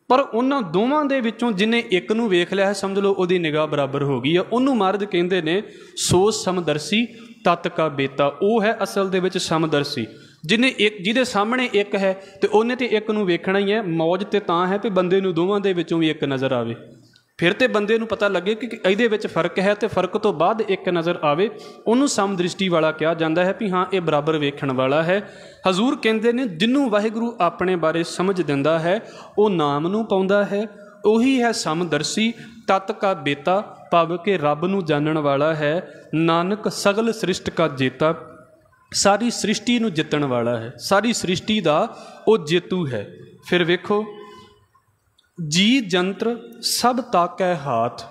ਪਰ ਉਹਨਾਂ ਦੋਵਾਂ ਦੇ ਵਿੱਚੋਂ ਜਿਨੇ ਇੱਕ ਨੂੰ ਵੇਖ ਲਿਆ ਹੈ ਸਮਝ ਲਓ ਉਹਦੀ ਨਿਗਾਹ ਬਰਾਬਰ ਹੋ ਗਈ ਹੈ ਉਹਨੂੰ ਮਾਰਦ ਕਹਿੰਦੇ ਨੇ ਸੋ ਸਮਦਰਸੀ ਤਤ ਕਾ ਬੇਤਾ ਉਹ ਹੈ ਅਸਲ ਦੇ ਵਿੱਚ ਸਮਦਰਸੀ ਜਿਨੇ ਇੱਕ ਜਿਹਦੇ ਸਾਹਮਣੇ ਇੱਕ ਹੈ ਤੇ ਉਹਨੇ ਤੇ ਇੱਕ ਨੂੰ ਵੇਖਣਾ ਹੀ ਹੈ ਮੌਜ ਤੇ ਤਾਂ ਹੈ ਕਿ ਬੰਦੇ ਨੂੰ ਦੋਵਾਂ ਦੇ ਵਿੱਚੋਂ ਵੀ ਇੱਕ ਨਜ਼ਰ ਆਵੇ ਫਿਰ ਤੇ ਬੰਦੇ ਨੂੰ ਪਤਾ ਲੱਗੇ ਕਿ ਇਹਦੇ ਵਿੱਚ ਫਰਕ ਹੈ ਤੇ ਫਰਕ ਤੋਂ ਬਾਅਦ ਇੱਕ ਨਜ਼ਰ ਆਵੇ ਉਹਨੂੰ ਸਮਦ੍ਰਿਸ਼ਟੀ ਵਾਲਾ ਕਿਹਾ ਜਾਂਦਾ ਹੈ ਵੀ ਹਾਂ ਇਹ ਬਰਾਬਰ ਵੇਖਣ ਵਾਲਾ ਹੈ ਹਜ਼ੂਰ ਕਹਿੰਦੇ ਨੇ ਜਿੰਨੂੰ ਵਾਹਿਗੁਰੂ ਆਪਣੇ ਬਾਰੇ ਸਮਝ ਦਿੰਦਾ ਹੈ ਉਹ ਨਾਮ ਨੂੰ ਪਾਉਂਦਾ ਹੈ ਉਹੀ ਹੈ ਸਮਦਰਸੀ ਤਤ ਕਾ ਬੇਤਾ ਪਵ ਕੇ ਰੱਬ ਨੂੰ ਜਾਣਨ ਵਾਲਾ ਹੈ ਨਾਨਕ ਸਗਲ ਸ੍ਰਿਸ਼ਟ ਕਾ ਜੇਤਾ ਸਾਰੀ ਸ੍ਰਿਸ਼ਟੀ ਨੂੰ ਜਿੱਤਣ ਵਾਲਾ ਹੈ ਸਾਰੀ ਸ੍ਰਿਸ਼ਟੀ ਦਾ ਉਹ ਜੇਤੂ ਹੈ ਫਿਰ ਵੇਖੋ ਜੀ ਜੰਤਰ ਸਭ ਤਾਕੈ ਹਾਥ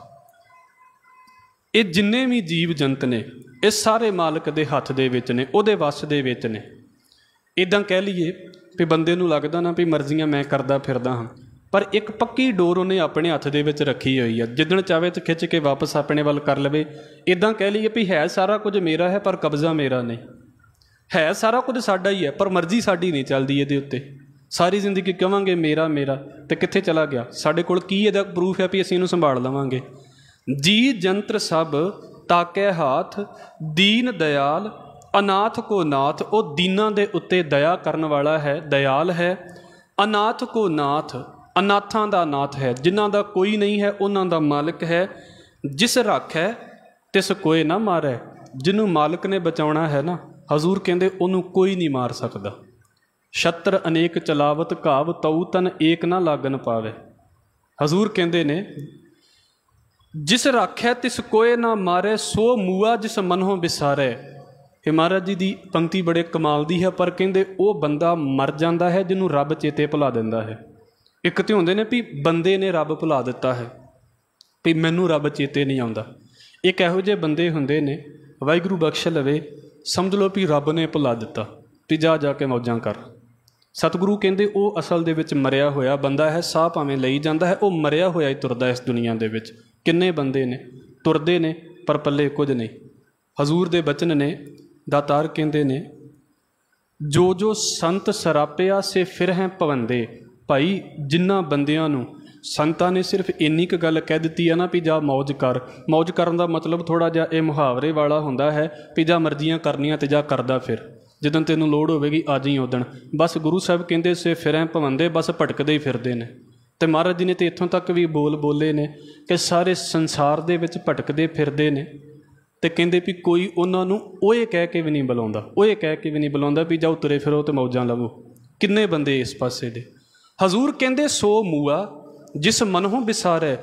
ਇਹ ਜਿੰਨੇ ਵੀ ਜੀਵ ਜੰਤ ਨੇ ਇਹ ਸਾਰੇ ਮਾਲਕ ਦੇ ਹੱਥ ਦੇ ਵਿੱਚ ਨੇ ਉਹਦੇ ਵਸ ਦੇ ਵਿੱਚ ਨੇ ਇਦਾਂ ਕਹਿ ਲਈਏ ਵੀ ਬੰਦੇ ਨੂੰ ਲੱਗਦਾ ਨਾ ਵੀ ਮਰਜ਼ੀਆਂ ਮੈਂ ਕਰਦਾ ਫਿਰਦਾ ਹਾਂ ਪਰ ਇੱਕ ਪੱਕੀ ਡੋਰ ਉਹਨੇ ਆਪਣੇ ਹੱਥ ਦੇ ਵਿੱਚ ਰੱਖੀ ਹੋਈ ਆ ਜਿੱਦਣ ਚਾਵੇ ਤੇ ਖਿੱਚ ਕੇ ਵਾਪਸ ਆਪਣੇ ਵੱਲ ਕਰ ਲਵੇ ਇਦਾਂ ਕਹਿ ਲਈਏ ਵੀ ਹੈ ਸਾਰਾ ਕੁਝ ਮੇਰਾ ਹੈ ਪਰ ਕਬਜ਼ਾ ਮੇਰਾ ਨਹੀਂ ਹੈ ਸਾਰਾ ਕੁਝ ਸਾਡਾ ਹੀ ਹੈ ਪਰ ਮਰਜ਼ੀ ਸਾਡੀ ਨਹੀਂ ਚੱਲਦੀ ਇਹਦੇ ਉੱਤੇ ਸਾਰੀ ਜ਼ਿੰਦਗੀ ਕਵਾਂਗੇ ਮੇਰਾ ਮੇਰਾ ਤੇ ਕਿੱਥੇ ਚਲਾ ਗਿਆ ਸਾਡੇ ਕੋਲ ਕੀ ਇਹਦਾ ਪ੍ਰੂਫ ਹੈ ਵੀ ਅਸੀਂ ਇਹਨੂੰ ਸੰਭਾਲ ਲਵਾਂਗੇ ਜੀ ਜੰਤਰ ਸਭ ਤਾਕੇ ਹਾਥ ਦੀਨ ਦਿਆਲ ਅਨਾਥ ਕੋ ਨਾਥ ਉਹ ਦੀਨਾਂ ਦੇ ਉੱਤੇ ਦਇਆ ਕਰਨ ਵਾਲਾ ਹੈ ਦਿਆਲ ਹੈ ਅਨਾਥ ਕੋ ਨਾਥ ਅਨਾਥਾਂ ਦਾ ਨਾਥ ਹੈ ਜਿਨ੍ਹਾਂ ਦਾ ਕੋਈ ਨਹੀਂ ਹੈ ਉਹਨਾਂ ਦਾ ਮਾਲਕ ਹੈ ਜਿਸ ਰੱਖੈ ਤਿਸ ਕੋਈ ਨਾ ਮਾਰੈ ਜਿਹਨੂੰ ਮਾਲਕ ਨੇ ਬਚਾਉਣਾ ਹੈ ਨਾ ਹਜ਼ੂਰ ਕਹਿੰਦੇ ਉਹਨੂੰ ਕੋਈ ਨਹੀਂ ਮਾਰ ਸਕਦਾ ਛਤਰ ਅਨੇਕ ਚਲਾਵਤ ਘਾਵ ਤਉ ਤਨ ਏਕ ਨਾ ਲਾਗਨ ਪਾਵੇ ਹਜ਼ੂਰ ਕਹਿੰਦੇ ਨੇ ਜਿਸ ਰੱਖਿਆ ਤਿਸ ਕੋਏ ਨਾ ਮਾਰੇ ਸੋ ਮੂਆ ਜਿਸ ਮਨੋਂ ਵਿਸਾਰੇ ਇਹ ਮਹਾਰਾਜ ਜੀ ਦੀ ਪੰਕਤੀ ਬੜੇ ਕਮਾਲ ਦੀ ਹੈ ਪਰ ਕਹਿੰਦੇ ਉਹ ਬੰਦਾ ਮਰ ਜਾਂਦਾ ਹੈ ਜਿਹਨੂੰ ਰੱਬ ਚੇਤੇ ਭੁਲਾ ਦਿੰਦਾ ਹੈ ਇੱਕ ਤੇ ਹੁੰਦੇ ਨੇ ਵੀ ਬੰਦੇ ਨੇ ਰੱਬ ਭੁਲਾ ਦਿੱਤਾ ਹੈ ਵੀ ਮੈਨੂੰ ਰੱਬ ਚੇਤੇ ਨਹੀਂ ਆਉਂਦਾ ਇੱਕ ਇਹੋ ਜਿਹੇ ਬੰਦੇ ਹੁੰਦੇ ਨੇ ਵਾਹਿਗੁਰੂ ਬਖਸ਼ ਲਵੇ ਸਮਝ ਲਓ ਵੀ ਰੱਬ ਨੇ ਭੁਲਾ ਦਿੱਤਾ ਤੇ ਜਾ ਜਾ ਕੇ ਮੌਜਾਂ ਕਰ ਸਤਿਗੁਰੂ ਕਹਿੰਦੇ ਉਹ ਅਸਲ ਦੇ ਵਿੱਚ ਮਰਿਆ ਹੋਇਆ ਬੰਦਾ ਹੈ ਸਾਹ ਭਾਵੇਂ ਲਈ ਜਾਂਦਾ ਹੈ ਉਹ ਮਰਿਆ ਹੋਇਆ ਹੀ ਤੁਰਦਾ ਇਸ ਦੁਨੀਆ ਦੇ ਵਿੱਚ ਕਿੰਨੇ ਬੰਦੇ ਨੇ ਤੁਰਦੇ ਨੇ ਪਰ ਪੱਲੇ ਕੁਝ ਨਹੀਂ ਹਜ਼ੂਰ ਦੇ ਬਚਨ ਨੇ ਦਾਤਾਰ ਕਹਿੰਦੇ ਨੇ ਜੋ ਜੋ ਸੰਤ ਸਰਾਪਿਆ ਸੇ ਫਿਰ ਹੈ ਭਵੰਦੇ ਭਾਈ ਜਿਨ੍ਹਾਂ ਬੰਦਿਆਂ ਨੂੰ ਸੰਤਾਂ ਨੇ ਸਿਰਫ ਇੰਨੀ ਕੁ ਗੱਲ ਕਹਿ ਦਿੱਤੀ ਆ ਨਾ ਵੀ ਜਾ ਮौज ਕਰ ਮौज ਕਰਨ ਦਾ ਮਤਲਬ ਥੋੜਾ ਜਿਹਾ ਇਹ ਮੁਹਾਵਰੇ ਵਾਲਾ ਹੁੰਦਾ ਹੈ ਵੀ ਜਾ ਮਰਜ਼ੀਆਂ ਕਰਨੀਆਂ ਤੇ ਜਾ ਕਰਦਾ ਫਿਰ ਜਦੋਂ ਤੈਨੂੰ ਲੋੜ ਹੋਵੇਗੀ ਅੱਜ ਹੀ ਉਦਣ ਬਸ ਗੁਰੂ ਸਾਹਿਬ ਕਹਿੰਦੇ ਸੇ ਫਿਰੈ ਭਵੰਦੇ ਬਸ ਭਟਕਦੇ ਹੀ ਫਿਰਦੇ ਨੇ ਤੇ ਮਹਾਰਾਜ ਜੀ ਨੇ ਤੇ ਇੱਥੋਂ ਤੱਕ ਵੀ ਬੋਲ ਬੋਲੇ ਨੇ ਕਿ ਸਾਰੇ ਸੰਸਾਰ ਦੇ ਵਿੱਚ ਭਟਕਦੇ ਫਿਰਦੇ ਨੇ ਤੇ ਕਹਿੰਦੇ ਵੀ ਕੋਈ ਉਹਨਾਂ ਨੂੰ ਓਏ ਕਹਿ ਕੇ ਵੀ ਨਹੀਂ ਬੁਲਾਉਂਦਾ ਓਏ ਕਹਿ ਕੇ ਵੀ ਨਹੀਂ ਬੁਲਾਉਂਦਾ ਵੀ ਜਾਓ ਤੁਰੇ ਫਿਰੋ ਤੇ ਮੌਜਾਂ ਲਵੋ ਕਿੰਨੇ ਬੰਦੇ ਇਸ ਪਾਸੇ ਦੇ ਹਜ਼ੂਰ ਕਹਿੰਦੇ ਸੋ ਮੂਆ ਜਿਸ ਮਨੋਂ ਵਿਸਾਰੈ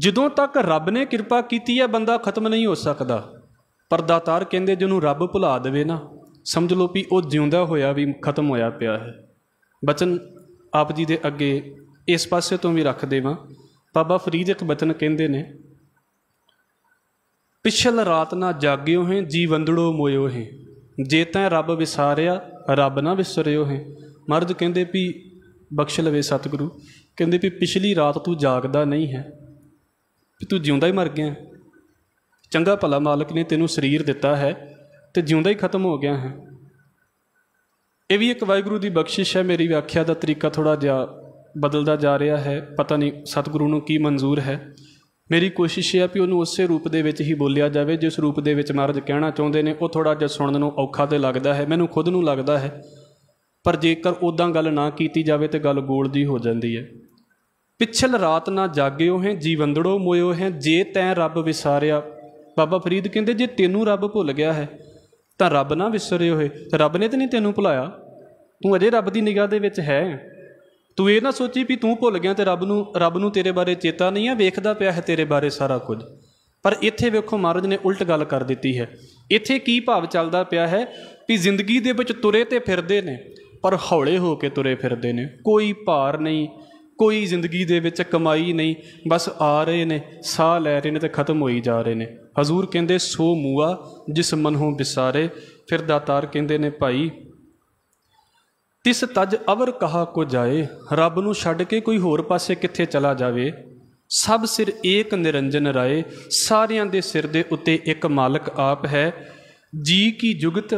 ਜਦੋਂ ਤੱਕ ਰੱਬ ਨੇ ਕਿਰਪਾ ਕੀਤੀ ਹੈ ਬੰਦਾ ਖਤਮ ਨਹੀਂ ਹੋ ਸਕਦਾ ਪਰਦਾਤਾਰ ਕਹਿੰਦੇ ਜਿਹਨੂੰ ਰੱਬ ਭੁਲਾ ਦੇਵੇ ਨਾ ਸਮਝ ਲਓ ਵੀ ਉਹ ਜਿਉਂਦਾ ਹੋਇਆ ਵੀ ਖਤਮ ਹੋਇਆ ਪਿਆ ਹੈ ਬਚਨ ਆਪ ਜੀ ਦੇ ਅੱਗੇ ਇਸ ਪਾਸੇ ਤੋਂ ਵੀ ਰੱਖ ਦੇਵਾਂ ਬਾਬਾ ਫਰੀਦ ਇੱਕ ਬਚਨ ਕਹਿੰਦੇ ਨੇ ਪਿਛਲ ਰਾਤ ਨਾ ਜਾਗਿਓ ਹੈ ਜੀਵੰਦੜੋ ਮੋਇਓ ਹੈ ਜੇ ਤੈਂ ਰੱਬ ਵਿਸਾਰਿਆ ਰੱਬ ਨਾ ਵਿਸਰਿਓ ਹੈ ਮਰਦ ਕਹਿੰਦੇ ਵੀ ਬਖਸ਼ ਲਵੇ ਸਤਿਗੁਰੂ ਕਹਿੰਦੇ ਵੀ ਪਿਛਲੀ ਰਾਤ ਤੂੰ ਜਾਗਦਾ ਨਹੀਂ ਹੈ ਵੀ ਤੂੰ ਜਿਉਂਦਾ ਹੀ ਮਰ ਗਿਆ ਚੰਗਾ ਭਲਾ ਮਾਲਕ ਨੇ ਤੈਨੂੰ ਸਰੀਰ ਦਿੱਤਾ ਹੈ ਤੇ ਜਿਉਂਦਾ ਹੀ ਖਤਮ ਹੋ ਗਿਆ ਹੈ ਇਹ ਵੀ ਇੱਕ ਵਾਹਿਗੁਰੂ ਦੀ ਬਖਸ਼ਿਸ਼ ਹੈ ਮੇਰੀ ਵਿਆਖਿਆ ਦਾ ਤਰੀਕਾ ਥੋੜਾ ਜਿਹਾ ਬਦਲਦਾ ਜਾ ਰਿਹਾ ਹੈ ਪਤਾ ਨਹੀਂ ਸਤਿਗੁਰੂ ਨੂੰ ਕੀ ਮਨਜ਼ੂਰ ਹੈ ਮੇਰੀ ਕੋਸ਼ਿਸ਼ ਹੈ ਕਿ ਉਹਨੂੰ ਉਸੇ ਰੂਪ ਦੇ ਵਿੱਚ ਹੀ ਬੋਲਿਆ ਜਾਵੇ ਜਿਸ ਰੂਪ ਦੇ ਵਿੱਚ ਮਹਾਰਾਜ ਕਹਿਣਾ ਚਾਹੁੰਦੇ ਨੇ ਉਹ ਥੋੜਾ ਜਿਹਾ ਸੁਣਨ ਨੂੰ ਔਖਾ ਤੇ ਲੱਗਦਾ ਹੈ ਮੈਨੂੰ ਖੁਦ ਨੂੰ ਲੱਗਦਾ ਹੈ ਪਰ ਜੇਕਰ ਉਦਾਂ ਗੱਲ ਨਾ ਕੀਤੀ ਜਾਵੇ ਤੇ ਗੱਲ ਗੋਲ ਦੀ ਹੋ ਜਾਂਦੀ ਹੈ ਪਿਛਲ ਰਾਤ ਨਾ ਜਾਗਿਓ ਹੈ ਜੀਵੰਦੜੋ ਮੋਇਓ ਹੈ ਜੇ ਤੈਂ ਰੱਬ ਵਿਸਾਰਿਆ ਬਾਬਾ ਫਰੀਦ ਕਹਿੰਦੇ ਜੇ ਤੈਨੂੰ ਰੱਬ ਭੁੱਲ ਗਿਆ ਹੈ ਤਾਂ ਰੱਬ ਨਾ ਵਿਸਰੇ ਹੋਏ ਰੱਬ ਨੇ ਤੇ ਨਹੀਂ ਤੈਨੂੰ ਭੁਲਾਇਆ ਤੂੰ ਅਜੇ ਰੱਬ ਦੀ ਨਿਗਾਹ ਦੇ ਵਿੱਚ ਹੈ ਤੂੰ ਇਹ ਨਾ ਸੋਚੀ ਵੀ ਤੂੰ ਭੁੱਲ ਗਿਆ ਤੇ ਰੱਬ ਨੂੰ ਰੱਬ ਨੂੰ ਤੇਰੇ ਬਾਰੇ ਚੇਤਾ ਨਹੀਂ ਆ ਵੇਖਦਾ ਪਿਆ ਹੈ ਤੇਰੇ ਬਾਰੇ ਸਾਰਾ ਕੁਝ ਪਰ ਇੱਥੇ ਵੇਖੋ ਮਹਾਰਾਜ ਨੇ ਉਲਟ ਗੱਲ ਕਰ ਦਿੱਤੀ ਹੈ ਇੱਥੇ ਕੀ ਭਾਵ ਚੱਲਦਾ ਪਿਆ ਹੈ ਵੀ ਜ਼ਿੰਦਗੀ ਦੇ ਵਿੱਚ ਤੁਰੇ ਤੇ ਫਿਰਦੇ ਨੇ ਪਰ ਹੌਲੇ ਹੋ ਕੇ ਤੁਰੇ ਫਿਰਦੇ ਨੇ ਕੋਈ ਭਾਰ ਨਹੀਂ ਕੋਈ ਜ਼ਿੰਦਗੀ ਦੇ ਵਿੱਚ ਕਮਾਈ ਨਹੀਂ ਬਸ ਆ ਰਹੇ ਨੇ ਸਾਹ ਲੈ ਰਹੇ ਨੇ ਤੇ ਖਤਮ ਹੋਈ ਜਾ ਰਹੇ ਨੇ ਹਜ਼ੂਰ ਕਹਿੰਦੇ ਸੋ ਮੂਆ ਜਿਸ ਮਨੋਂ ਵਿਸਾਰੇ ਫਿਰ ਦਾਤਾਰ ਕਹਿੰਦੇ ਨੇ ਭਾਈ ਤਿਸ ਤਜ ਅਵਰ ਕਹਾ ਕੋ ਜਾਏ ਰੱਬ ਨੂੰ ਛੱਡ ਕੇ ਕੋਈ ਹੋਰ ਪਾਸੇ ਕਿੱਥੇ ਚਲਾ ਜਾਵੇ ਸਭ ਸਿਰ ਏਕ ਨਿਰੰਜਨ ਰਾਏ ਸਾਰਿਆਂ ਦੇ ਸਿਰ ਦੇ ਉੱਤੇ ਇੱਕ ਮਾਲਕ ਆਪ ਹੈ ਜੀ ਕੀ ਜੁਗਤ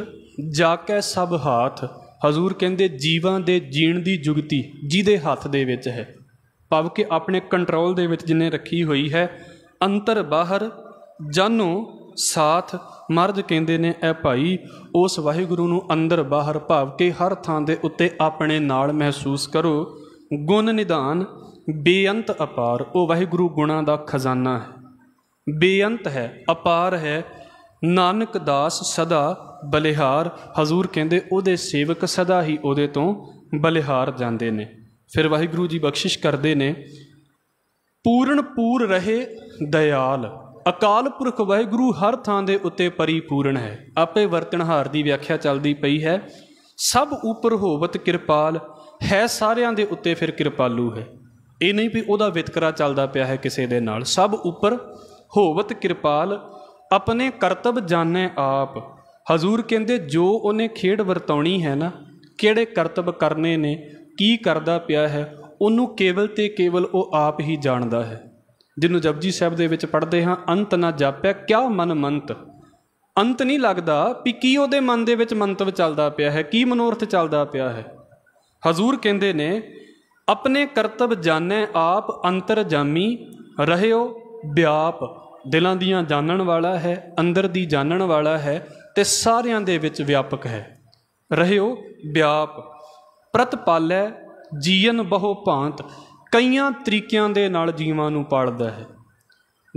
ਜਾ ਕੇ ਸਭ ਹਾਥ ਹਜ਼ੂਰ ਕਹਿੰਦੇ ਜੀਵਾਂ ਦੇ ਜੀਣ ਦੀ ਜੁਗਤੀ ਜਿਹਦੇ ਹੱਥ ਦੇ ਵਿੱਚ ਹੈ ਭਾਵ ਕਿ ਆਪਣੇ ਕੰਟਰੋਲ ਦੇ ਵਿੱਚ ਜਿੰਨੇ ਰੱਖੀ ਹੋਈ ਹੈ ਅੰਤਰ ਬਾਹਰ ਜਾਨੂ ਸਾਥ ਮਰਦ ਕਹਿੰਦੇ ਨੇ ਐ ਭਾਈ ਉਸ ਵਾਹਿਗੁਰੂ ਨੂੰ ਅੰਦਰ ਬਾਹਰ ਭਾਵ ਕੇ ਹਰ ਥਾਂ ਦੇ ਉੱਤੇ ਆਪਣੇ ਨਾਲ ਮਹਿਸੂਸ ਕਰੋ ਗੁਣ ਨਿਦਾਨ ਬੇਅੰਤ ਅਪਾਰ ਉਹ ਵਾਹਿਗੁਰੂ ਗੁਣਾ ਦਾ ਖਜ਼ਾਨਾ ਹੈ ਬੇਅੰਤ ਹੈ ਅਪਾਰ ਹੈ ਨਾਨਕ ਦਾਸ ਸਦਾ ਬਲਿਹਾਰ ਹਜ਼ੂਰ ਕਹਿੰਦੇ ਉਹਦੇ ਸੇਵਕ ਸਦਾ ਹੀ ਉਹਦੇ ਤੋਂ ਬਲਿਹਾਰ ਜਾਂਦੇ ਨੇ ਫਿਰ ਵਾਹਿਗੁਰੂ ਜੀ ਬਖਸ਼ਿਸ਼ ਕਰਦੇ ਨੇ ਪੂਰਨ ਪੂਰ ਰਹੇ ਦਇਆਲ ਅਕਾਲ ਪੁਰਖ ਵਾਹਿਗੁਰੂ ਹਰ ਥਾਂ ਦੇ ਉੱਤੇ ਪਰਿਪੂਰਨ ਹੈ ਆਪੇ ਵਰਤਣਹਾਰ ਦੀ ਵਿਆਖਿਆ ਚੱਲਦੀ ਪਈ ਹੈ ਸਭ ਉਪਰ ਹੋਵਤ ਕਿਰਪਾਲ ਹੈ ਸਾਰਿਆਂ ਦੇ ਉੱਤੇ ਫਿਰ ਕਿਰਪਾਲੂ ਹੈ ਇਹ ਨਹੀਂ ਵੀ ਉਹਦਾ ਵਿਤਕਰਾ ਚੱਲਦਾ ਪਿਆ ਹੈ ਕਿਸੇ ਦੇ ਨਾਲ ਸਭ ਉਪਰ ਹੋਵਤ ਕਿਰਪਾਲ ਆਪਣੇ ਕਰਤਬ ਜਾਣੇ ਆਪ ਹਜ਼ੂਰ ਕਹਿੰਦੇ ਜੋ ਉਹਨੇ ਖੇਡ ਵਰਤਾਉਣੀ ਹੈ ਨਾ ਕਿਹੜੇ ਕਰਤਬ ਕਰਨੇ ਨੇ ਕੀ ਕਰਦਾ ਪਿਆ ਹੈ ਉਹਨੂੰ ਕੇਵਲ ਤੇ ਕੇਵਲ ਉਹ ਆਪ ਹੀ ਜਾਣਦਾ ਹੈ ਜਿਹਨੂੰ ਜਪਜੀ ਸਾਹਿਬ ਦੇ ਵਿੱਚ ਪੜ੍ਹਦੇ ਹਾਂ ਅੰਤ ਨਾ ਜਾਪਿਆ ਕਿਆ ਮਨ ਮੰਤ ਅੰਤ ਨਹੀਂ ਲੱਗਦਾ ਵੀ ਕੀ ਉਹਦੇ ਮਨ ਦੇ ਵਿੱਚ ਮੰਤਵ ਚੱਲਦਾ ਪਿਆ ਹੈ ਕੀ ਮਨੋਰਥ ਚੱਲਦਾ ਪਿਆ ਹੈ ਹਜ਼ੂਰ ਕਹਿੰਦੇ ਨੇ ਆਪਣੇ ਕਰਤਬ ਜਾਣੈ ਆਪ ਅੰਤਰ ਜਾਮੀ ਰਹਿਓ ਵਿਆਪ ਦਿਲਾਂ ਦੀਆਂ ਜਾਣਨ ਵਾਲਾ ਹੈ ਅੰਦਰ ਦੀ ਜਾਣਨ ਵਾਲਾ ਹੈ ਤੇ ਸਾਰਿਆਂ ਦੇ ਵਿੱਚ ਵਿਆਪਕ ਹੈ ਰਹਿਓ ਵਿਆਪ ਪ੍ਰਤਪਾਲੈ ਜੀਵਨ ਬਹੁ ਭਾਂਤ ਕਈਆਂ ਤਰੀਕਿਆਂ ਦੇ ਨਾਲ ਜੀਵਾਂ ਨੂੰ ਪਾਲਦਾ ਹੈ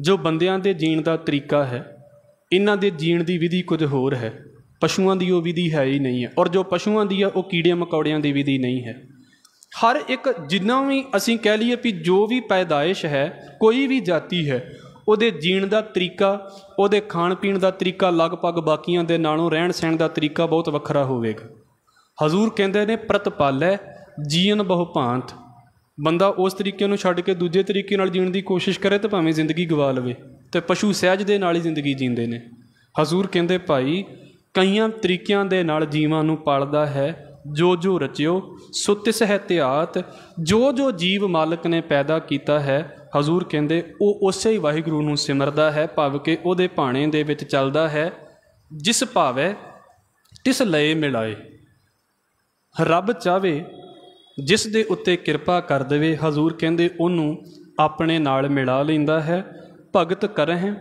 ਜੋ ਬੰਦਿਆਂ ਦੇ ਜੀਣ ਦਾ ਤਰੀਕਾ ਹੈ ਇਹਨਾਂ ਦੇ ਜੀਣ ਦੀ ਵਿਧੀ ਕੁਝ ਹੋਰ ਹੈ ਪਸ਼ੂਆਂ ਦੀ ਉਹ ਵਿਧੀ ਹੈ ਹੀ ਨਹੀਂ ਹੈ ਔਰ ਜੋ ਪਸ਼ੂਆਂ ਦੀ ਹੈ ਉਹ ਕੀੜੇ ਮਕੌੜਿਆਂ ਦੀ ਵਿਧੀ ਨਹੀਂ ਹੈ ਹਰ ਇੱਕ ਜਿੰਨਾ ਵੀ ਅਸੀਂ ਕਹਿ ਲਈਏ ਕਿ ਜੋ ਵੀ ਪੈਦਾਇਸ਼ ਹੈ ਕੋਈ ਵੀ ਜਾਤੀ ਹੈ ਉਹਦੇ ਜੀਣ ਦਾ ਤਰੀਕਾ ਉਹਦੇ ਖਾਣ ਪੀਣ ਦਾ ਤਰੀਕਾ ਲਗਭਗ ਬਾਕੀਆਂ ਦੇ ਨਾਲੋਂ ਰਹਿਣ ਸਹਿਣ ਦਾ ਤਰੀਕਾ ਬਹੁਤ ਵੱਖਰਾ ਹੋਵੇਗਾ ਹਜ਼ੂਰ ਕਹਿੰਦੇ ਨੇ ਪ੍ਰਤਪਾਲੈ ਜੀਵਨ ਬਹੁ ਭਾਂਤ ਬੰਦਾ ਉਸ ਤਰੀਕੇ ਨੂੰ ਛੱਡ ਕੇ ਦੂਜੇ ਤਰੀਕੇ ਨਾਲ ਜੀਣ ਦੀ ਕੋਸ਼ਿਸ਼ ਕਰੇ ਤਾਂ ਭਾਵੇਂ ਜ਼ਿੰਦਗੀ ਗਵਾ ਲਵੇ ਤੇ ਪਸ਼ੂ ਸਹਿਜ ਦੇ ਨਾਲ ਹੀ ਜ਼ਿੰਦਗੀ ਜੀਂਦੇ ਨੇ ਹਜ਼ੂਰ ਕਹਿੰਦੇ ਭਾਈ ਕਈਆਂ ਤਰੀਕਿਆਂ ਦੇ ਨਾਲ ਜੀਵਾਂ ਨੂੰ ਪਾਲਦਾ ਹੈ ਜੋ ਜੋ ਰਚਿਓ ਸੁੱਤ ਤਿਸ ਤਿਆਤ ਜੋ ਜੋ ਜੀਵ ਮਾਲਕ ਨੇ ਪੈਦਾ ਕੀਤਾ ਹੈ ਹਜ਼ੂਰ ਕਹਿੰਦੇ ਉਹ ਉਸੇ ਹੀ ਵਾਹਿਗੁਰੂ ਨੂੰ ਸਿਮਰਦਾ ਹੈ ਭਾਵ ਕਿ ਉਹਦੇ ਭਾਣੇ ਦੇ ਵਿੱਚ ਚੱਲਦਾ ਹੈ ਜਿਸ ਭਾਵੇਂ ਤਿਸ ਲਏ ਮਿਲਾਏ ਰੱਬ ਚਾਵੇ ਜਿਸ ਦੇ ਉੱਤੇ ਕਿਰਪਾ ਕਰ ਦੇਵੇ ਹਜ਼ੂਰ ਕਹਿੰਦੇ ਉਹਨੂੰ ਆਪਣੇ ਨਾਲ ਮਿਲਾ ਲੈਂਦਾ ਹੈ ਭਗਤ ਕਰਹਿ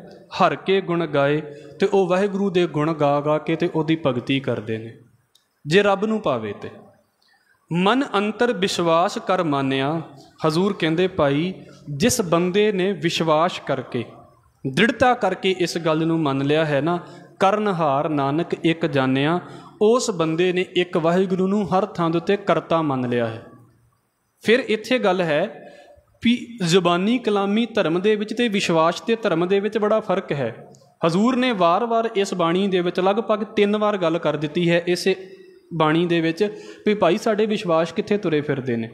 ਹਰ ਕੇ ਗੁਣ ਗਾਏ ਤੇ ਉਹ ਵਾਹਿਗੁਰੂ ਦੇ ਗੁਣ ਗਾ ਗਾ ਕੇ ਤੇ ਉਹਦੀ ਭਗਤੀ ਕਰਦੇ ਨੇ ਜੇ ਰੱਬ ਨੂੰ ਪਾਵੇ ਤੇ ਮਨ ਅੰਤਰ ਵਿਸ਼ਵਾਸ ਕਰ ਮੰਨਿਆ ਹਜ਼ੂਰ ਕਹਿੰਦੇ ਭਾਈ ਜਿਸ ਬੰਦੇ ਨੇ ਵਿਸ਼ਵਾਸ ਕਰਕੇ ਦ੍ਰਿੜਤਾ ਕਰਕੇ ਇਸ ਗੱਲ ਨੂੰ ਮੰਨ ਲਿਆ ਹੈ ਨਾ ਕਰਨਹਾਰ ਨਾਨਕ ਇੱਕ ਜਾਣਿਆ ਉਸ ਬੰਦੇ ਨੇ ਇੱਕ ਵਾਹਿਗੁਰੂ ਨੂੰ ਹਰ ਥਾਂ ਦੇ ਉੱਤੇ ਕਰਤਾ ਮੰਨ ਲਿਆ ਹੈ ਫਿਰ ਇੱਥੇ ਗੱਲ ਹੈ ਵੀ ਜ਼ੁਬਾਨੀ ਕਲਾਮੀ ਧਰਮ ਦੇ ਵਿੱਚ ਤੇ ਵਿਸ਼ਵਾਸ ਤੇ ਧਰਮ ਦੇ ਵਿੱਚ ਬੜਾ ਫਰਕ ਹੈ ਹਜ਼ੂਰ ਨੇ ਵਾਰ-ਵਾਰ ਇਸ ਬਾਣੀ ਦੇ ਵਿੱਚ ਲਗਭਗ 3 ਵਾਰ ਗੱਲ ਕਰ ਦਿੱਤੀ ਹੈ ਇਸੇ ਬਾਣੀ ਦੇ ਵਿੱਚ ਵੀ ਭਾਈ ਸਾਡੇ ਵਿਸ਼ਵਾਸ ਕਿੱਥੇ ਤੁਰੇ ਫਿਰਦੇ ਨੇ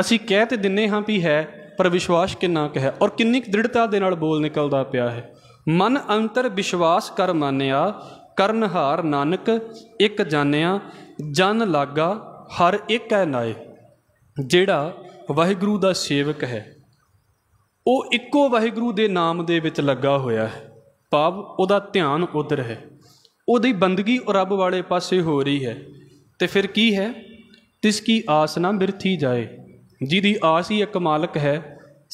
ਅਸੀਂ ਕਹਿ ਤੇ ਦਿੰਨੇ ਹਾਂ ਵੀ ਹੈ ਪਰ ਵਿਸ਼ਵਾਸ ਕਿੰਨਾ ਕਹ ਹੈ ਔਰ ਕਿੰਨੀ ਦ੍ਰਿੜਤਾ ਦੇ ਨਾਲ ਬੋਲ ਨਿਕਲਦਾ ਪਿਆ ਹੈ ਮਨ ਅੰਤਰ ਵਿਸ਼ਵਾਸ ਕਰ ਮੰਨਿਆ ਕਰਨਹਾਰ ਨਾਨਕ ਇੱਕ ਜਾਣਿਆ ਜਨ ਲਾਗਾ ਹਰ ਇੱਕ ਹੈ ਨਾਏ ਜਿਹੜਾ ਵਾਹਿਗੁਰੂ ਦਾ ਸੇਵਕ ਹੈ ਉਹ ਇੱਕੋ ਵਾਹਿਗੁਰੂ ਦੇ ਨਾਮ ਦੇ ਵਿੱਚ ਲੱਗਾ ਹੋਇਆ ਹੈ ਭਾਵ ਉਹਦਾ ਧਿਆਨ ਉਧਰ ਹੈ ਉਹਦੀ ਬੰਦਗੀ ਰੱਬ ਵਾਲੇ ਪਾਸੇ ਹੋ ਰਹੀ ਹੈ ਤੇ ਫਿਰ ਕੀ ਹੈ ਤਿਸ ਕੀ ਆਸ ਨਾ ਮਿਰਥੀ ਜਾਏ ਜਿਹਦੀ ਆਸ ਹੀ ਇੱਕ ਮਾਲਕ ਹੈ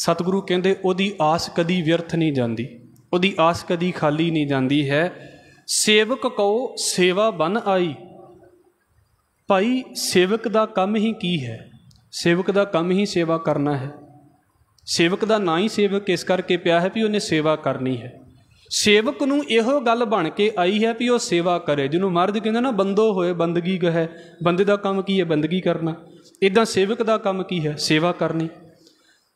ਸਤਿਗੁਰੂ ਕਹਿੰਦੇ ਉਹਦੀ ਆਸ ਕਦੀ ਵਿਅਰਥ ਨਹੀਂ ਜਾਂਦੀ ਉਹਦੀ ਆਸ ਕਦੀ ਖਾਲੀ ਨਹੀਂ ਜਾਂਦੀ ਹੈ ਸੇਵਕ ਕਉ ਸੇਵਾ ਬਨ ਆਈ ਭਾਈ ਸੇਵਕ ਦਾ ਕੰਮ ਹੀ ਕੀ ਹੈ ਸੇਵਕ ਦਾ ਕੰਮ ਹੀ ਸੇਵਾ ਕਰਨਾ ਹੈ ਸੇਵਕ ਦਾ ਨਾਂ ਹੀ ਸੇਵਕ ਇਸ ਕਰਕੇ ਪਿਆ ਹੈ ਵੀ ਉਹਨੇ ਸੇਵਾ ਕਰਨੀ ਹੈ ਸੇਵਕ ਨੂੰ ਇਹੋ ਗੱਲ ਬਣ ਕੇ ਆਈ ਹੈ ਵੀ ਉਹ ਸੇਵਾ ਕਰੇ ਜਿਹਨੂੰ ਮਰਦ ਕਹਿੰਦਾ ਨਾ ਬੰਦੋ ਹੋਏ ਬੰਦਗੀ ਕਹੇ ਬੰਦੇ ਦਾ ਕੰਮ ਕੀ ਹੈ ਬੰਦਗੀ ਕਰਨਾ ਇਦਾਂ ਸੇਵਕ ਦਾ ਕੰਮ ਕੀ ਹੈ ਸੇਵਾ ਕਰਨੀ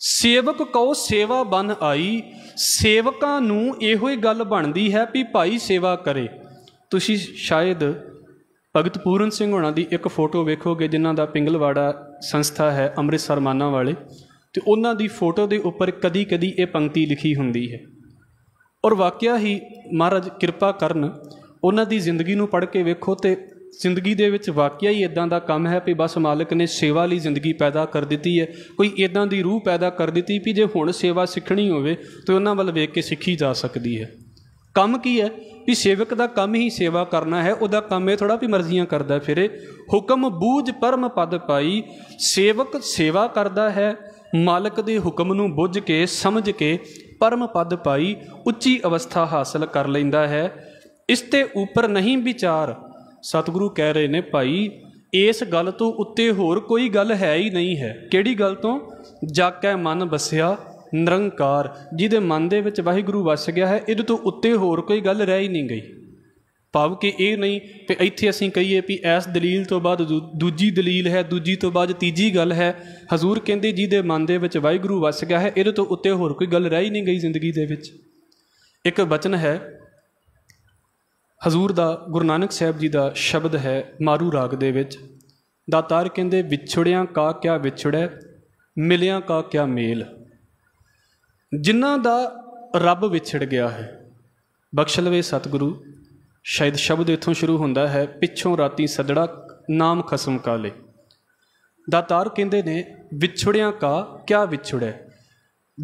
ਸੇਵਕ ਕਉ ਸੇਵਾ ਬਨ ਆਈ ਸੇਵਕਾਂ ਨੂੰ ਇਹੋ ਹੀ ਗੱਲ ਬਣਦੀ ਹੈ ਵੀ ਭਾਈ ਸੇਵਾ ਕਰੇ ਤੁਸੀਂ ਸ਼ਾਇਦ ਭਗਤ ਪੂਰਨ ਸਿੰਘ ਹੋਣਾ ਦੀ ਇੱਕ ਫੋਟੋ ਵੇਖੋਗੇ ਜਿਨ੍ਹਾਂ ਦਾ ਪਿੰਗਲਵਾੜਾ ਸੰਸਥਾ ਹੈ ਅੰਮ੍ਰਿਤਸਰ ਮਾਨਾ ਵਾਲੇ ਤੇ ਉਹਨਾਂ ਦੀ ਫੋਟੋ ਦੇ ਉੱਪਰ ਕਦੀ-ਕਦੀ ਇਹ ਪੰਕਤੀ ਲਿਖੀ ਹੁੰਦੀ ਹੈ ਔਰ ਵਾਕਿਆ ਹੀ ਮਹਾਰਾਜ ਕਿਰਪਾ ਕਰਨ ਉਹਨਾਂ ਦੀ ਜ਼ਿੰਦਗੀ ਨੂੰ ਪੜ੍ਹ ਕੇ ਵੇਖੋ ਤੇ ਜ਼ਿੰਦਗੀ ਦੇ ਵਿੱਚ ਵਾਕਿਆ ਹੀ ਇਦਾਂ ਦਾ ਕੰਮ ਹੈ ਵੀ ਬਸ ਮਾਲਕ ਨੇ ਸੇਵਾ ਲਈ ਜ਼ਿੰਦਗੀ ਪੈਦਾ ਕਰ ਦਿੱਤੀ ਹੈ ਕੋਈ ਇਦਾਂ ਦੀ ਰੂਹ ਪੈਦਾ ਕਰ ਦਿੱਤੀ ਵੀ ਜੇ ਹੁਣ ਸੇਵਾ ਸਿੱਖਣੀ ਹੋਵੇ ਤੇ ਉਹਨਾਂ ਵੱਲ ਵੇਖ ਕੇ ਸਿੱਖੀ ਜਾ ਸਕਦੀ ਹੈ ਕੰਮ ਕੀ ਹੈ ਵੀ ਸੇਵਕ ਦਾ ਕੰਮ ਹੀ ਸੇਵਾ ਕਰਨਾ ਹੈ ਉਹਦਾ ਕੰਮ ਇਹ ਥੋੜਾ ਵੀ ਮਰਜ਼ੀਆਂ ਕਰਦਾ ਫਿਰੇ ਹੁਕਮ ਬੂਝ ਪਰਮ ਪਦ ਪਾਈ ਸੇਵਕ ਸੇਵਾ ਕਰਦਾ ਹੈ ਮਾਲਕ ਦੇ ਹੁਕਮ ਨੂੰ ਬੁੱਝ ਕੇ ਸਮਝ ਕੇ ਪਰਮ ਪਦ ਪਾਈ ਉੱਚੀ ਅਵਸਥਾ ਹਾਸਲ ਕਰ ਲੈਂਦਾ ਹੈ ਇਸ ਤੇ ਉੱਪਰ ਨਹੀਂ ਵਿਚਾਰ ਸਤਿਗੁਰੂ ਕਹਿ ਰਹੇ ਨੇ ਭਾਈ ਇਸ ਗੱਲ ਤੋਂ ਉੱਤੇ ਹੋਰ ਕੋਈ ਗੱਲ ਹੈ ਹੀ ਨਹੀਂ ਹੈ ਕਿਹੜੀ ਗੱਲ ਤੋਂ ਜਾਕੈ ਮਨ ਬਸਿਆ ਨਿਰੰਕਾਰ ਜਿਹਦੇ ਮਨ ਦੇ ਵਿੱਚ ਵਾਹਿਗੁਰੂ ਵਸ ਗਿਆ ਹੈ ਇਹਦੇ ਤੋਂ ਉੱਤੇ ਹੋਰ ਕੋਈ ਗੱਲ ਰਹਿ ਹੀ ਨਹੀਂ ਗਈ ਭਾਵ ਕਿ ਇਹ ਨਹੀਂ ਕਿ ਇੱਥੇ ਅਸੀਂ ਕਹੀਏ ਵੀ ਇਸ ਦਲੀਲ ਤੋਂ ਬਾਅਦ ਦੂਜੀ ਦਲੀਲ ਹੈ ਦੂਜੀ ਤੋਂ ਬਾਅਦ ਤੀਜੀ ਗੱਲ ਹੈ ਹਜ਼ੂਰ ਕਹਿੰਦੇ ਜਿਹਦੇ ਮਨ ਦੇ ਵਿੱਚ ਵਾਹਿਗੁਰੂ ਵਸ ਗਿਆ ਹੈ ਇਹਦੇ ਤੋਂ ਉੱਤੇ ਹੋਰ ਕੋਈ ਗੱਲ ਰਹਿ ਹੀ ਨਹੀਂ ਗਈ ਜ਼ਿੰਦਗੀ ਦੇ ਵਿੱਚ ਇੱਕ ਬਚਨ ਹੈ ਹਜ਼ੂਰ ਦਾ ਗੁਰੂ ਨਾਨਕ ਸਾਹਿਬ ਜੀ ਦਾ ਸ਼ਬਦ ਹੈ ਮਾਰੂ ਰਾਗ ਦੇ ਵਿੱਚ ਦਾਤਾਰ ਕਹਿੰਦੇ ਵਿਛੜਿਆਂ ਕਾ ਕਿਆ ਵਿਛੜੈ ਮਿਲਿਆਂ ਕਾ ਕਿਆ ਮੇਲ ਜਿਨ੍ਹਾਂ ਦਾ ਰੱਬ ਵਿਛੜ ਗਿਆ ਹੈ ਬਖਸ਼ ਲਵੇ ਸਤਿਗੁਰੂ ਸ਼ਾਇਦ ਸ਼ਬਦ ਇਥੋਂ ਸ਼ੁਰੂ ਹੁੰਦਾ ਹੈ ਪਿੱਛੋਂ ਰਾਤੀ ਸਦੜਾ ਨਾਮ ਖਸਮ ਕਾਲੇ ਦਾਤਾਰ ਕਹਿੰਦੇ ਨੇ ਵਿਛੜਿਆਂ ਕਾ ਕਿਆ ਵਿਛੜੈ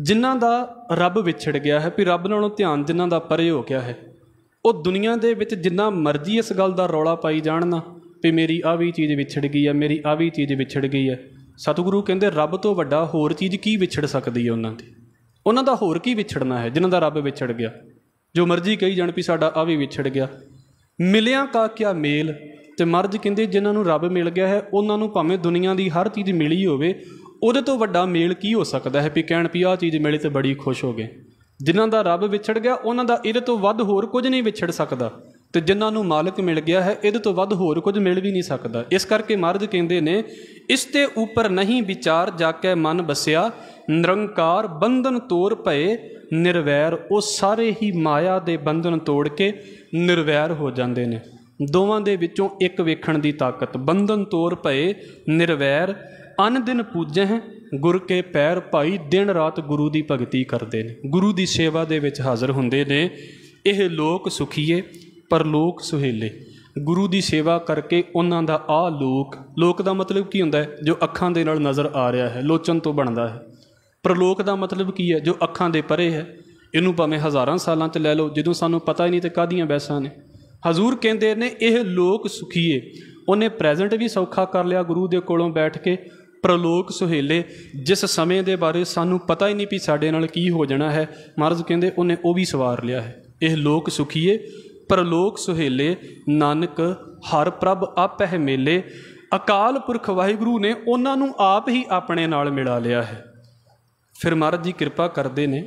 ਜਿਨ੍ਹਾਂ ਦਾ ਰੱਬ ਵਿਛੜ ਗਿਆ ਹੈ ਵੀ ਰੱਬ ਨਾਲੋਂ ਧਿਆਨ ਜਿਨ੍ਹਾਂ ਦਾ ਪਰੇ ਹੋ ਗਿਆ ਹੈ ਉਹ ਦੁਨੀਆ ਦੇ ਵਿੱਚ ਜਿੰਨਾ ਮਰਜ਼ੀ ਇਸ ਗੱਲ ਦਾ ਰੌਲਾ ਪਾਈ ਜਾਣ ਨਾ ਵੀ ਮੇਰੀ ਆ ਵੀ ਚੀਜ਼ ਵਿਛੜ ਗਈ ਆ ਮੇਰੀ ਆ ਵੀ ਚੀਜ਼ ਵਿਛੜ ਗਈ ਆ ਸਤਿਗੁਰੂ ਕਹਿੰਦੇ ਰੱਬ ਤੋਂ ਵੱਡਾ ਹੋਰ ਚੀਜ਼ ਕੀ ਵਿਛੜ ਸਕਦੀ ਹੈ ਉਹਨਾਂ ਦੀ ਉਹਨਾਂ ਦਾ ਹੋਰ ਕੀ ਵਿਛੜਨਾ ਹੈ ਜਿਨ੍ਹਾਂ ਦਾ ਰੱਬ ਵਿਛੜ ਗਿਆ ਜੋ ਮਰਜ਼ੀ ਕਹੀ ਜਾਣ ਵੀ ਸਾਡਾ ਆ ਵੀ ਵਿਛੜ ਗਿਆ ਮਿਲਿਆਂ ਕਾ ਕਿਆ ਮੇਲ ਤੇ ਮਰਜ ਕਹਿੰਦੇ ਜਿਨ੍ਹਾਂ ਨੂੰ ਰੱਬ ਮਿਲ ਗਿਆ ਹੈ ਉਹਨਾਂ ਨੂੰ ਭਾਵੇਂ ਦੁਨੀਆ ਦੀ ਹਰ ਚੀਜ਼ ਮਿਲੀ ਹੋਵੇ ਉਹਦੇ ਤੋਂ ਵੱਡਾ ਮੇਲ ਕੀ ਹੋ ਸਕਦਾ ਹੈ ਵੀ ਕਹਿਣ ਵੀ ਆਹ ਚੀਜ਼ ਮਿਲੇ ਤੇ ਬੜੀ ਖੁਸ਼ ਹੋ ਗਏ ਜਿਨ੍ਹਾਂ ਦਾ ਰੱਬ ਵਿਛੜ ਗਿਆ ਉਹਨਾਂ ਦਾ ਇਹਦੇ ਤੋਂ ਵੱਧ ਹੋਰ ਕੁਝ ਨਹੀਂ ਵਿਛੜ ਸਕਦਾ ਤੇ ਜਿਨ੍ਹਾਂ ਨੂੰ ਮਾਲਕ ਮਿਲ ਗਿਆ ਹੈ ਇਹਦੇ ਤੋਂ ਵੱਧ ਹੋਰ ਕੁਝ ਮਿਲ ਵੀ ਨਹੀਂ ਸਕਦਾ ਇਸ ਕਰਕੇ ਮਹਾਰਾਜ ਕਹਿੰਦੇ ਨੇ ਇਸ ਤੇ ਉੱਪਰ ਨਹੀਂ ਵਿਚਾਰ ਜਾ ਕੇ ਮਨ ਬਸਿਆ ਨਿਰੰਕਾਰ ਬੰਧਨ ਤੋੜ ਪਏ ਨਿਰਵੈਰ ਉਹ ਸਾਰੇ ਹੀ ਮਾਇਆ ਦੇ ਬੰਧਨ ਤੋੜ ਕੇ ਨਿਰਵੈਰ ਹੋ ਜਾਂਦੇ ਨੇ ਦੋਵਾਂ ਦੇ ਵਿੱਚੋਂ ਇੱਕ ਵੇਖਣ ਦੀ ਤਾਕਤ ਬੰਧਨ ਤੋੜ ਪਏ ਨਿਰਵੈਰ ਅਨ ਦਿਨ ਪੂਜੇ ਹੈ ਗੁਰ ਕੇ ਪੈਰ ਭਾਈ ਦਿਨ ਰਾਤ ਗੁਰੂ ਦੀ ਭਗਤੀ ਕਰਦੇ ਨੇ ਗੁਰੂ ਦੀ ਸੇਵਾ ਦੇ ਵਿੱਚ ਹਾਜ਼ਰ ਹੁੰਦੇ ਨੇ ਇਹ ਲੋਕ ਸੁਖੀਏ ਪਰਲੋਕ ਸੁਹੇਲੇ ਗੁਰੂ ਦੀ ਸੇਵਾ ਕਰਕੇ ਉਹਨਾਂ ਦਾ ਆ ਲੋਕ ਲੋਕ ਦਾ ਮਤਲਬ ਕੀ ਹੁੰਦਾ ਹੈ ਜੋ ਅੱਖਾਂ ਦੇ ਨਾਲ ਨਜ਼ਰ ਆ ਰਿਹਾ ਹੈ ਲੋਚਨ ਤੋਂ ਬਣਦਾ ਹੈ ਪਰਲੋਕ ਦਾ ਮਤਲਬ ਕੀ ਹੈ ਜੋ ਅੱਖਾਂ ਦੇ ਪਰੇ ਹੈ ਇਹਨੂੰ ਭਾਵੇਂ ਹਜ਼ਾਰਾਂ ਸਾਲਾਂ 'ਚ ਲੈ ਲਓ ਜਦੋਂ ਸਾਨੂੰ ਪਤਾ ਹੀ ਨਹੀਂ ਤੇ ਕਾਦੀਆਂ ਬੈਸਾਂ ਨੇ ਹਜ਼ੂਰ ਕਹਿੰਦੇ ਨੇ ਇਹ ਲੋਕ ਸੁਖੀਏ ਉਹਨੇ ਪ੍ਰੈਜ਼ੈਂਟ ਵੀ ਸੌਖਾ ਕਰ ਲਿਆ ਗੁਰੂ ਦੇ ਕੋਲੋਂ ਬੈਠ ਕੇ ਪ੍ਰਲੋਕ ਸੁਹੇਲੇ ਜਿਸ ਸਮੇਂ ਦੇ ਬਾਰੇ ਸਾਨੂੰ ਪਤਾ ਹੀ ਨਹੀਂ ਵੀ ਸਾਡੇ ਨਾਲ ਕੀ ਹੋ ਜਾਣਾ ਹੈ ਮਹਾਰਾਜ ਕਹਿੰਦੇ ਉਹਨੇ ਉਹ ਵੀ ਸਵਾਰ ਲਿਆ ਹੈ ਇਹ ਲੋਕ ਸੁਖੀਏ ਪ੍ਰਲੋਕ ਸੁਹੇਲੇ ਨਾਨਕ ਹਰ ਪ੍ਰਭ ਆਪਹਿ ਹੈ ਮੇਲੇ ਅਕਾਲ ਪੁਰਖ ਵਾਹਿਗੁਰੂ ਨੇ ਉਹਨਾਂ ਨੂੰ ਆਪ ਹੀ ਆਪਣੇ ਨਾਲ ਮਿਲਾ ਲਿਆ ਹੈ ਫਿਰ ਮਹਾਰਾਜ ਜੀ ਕਿਰਪਾ ਕਰਦੇ ਨੇ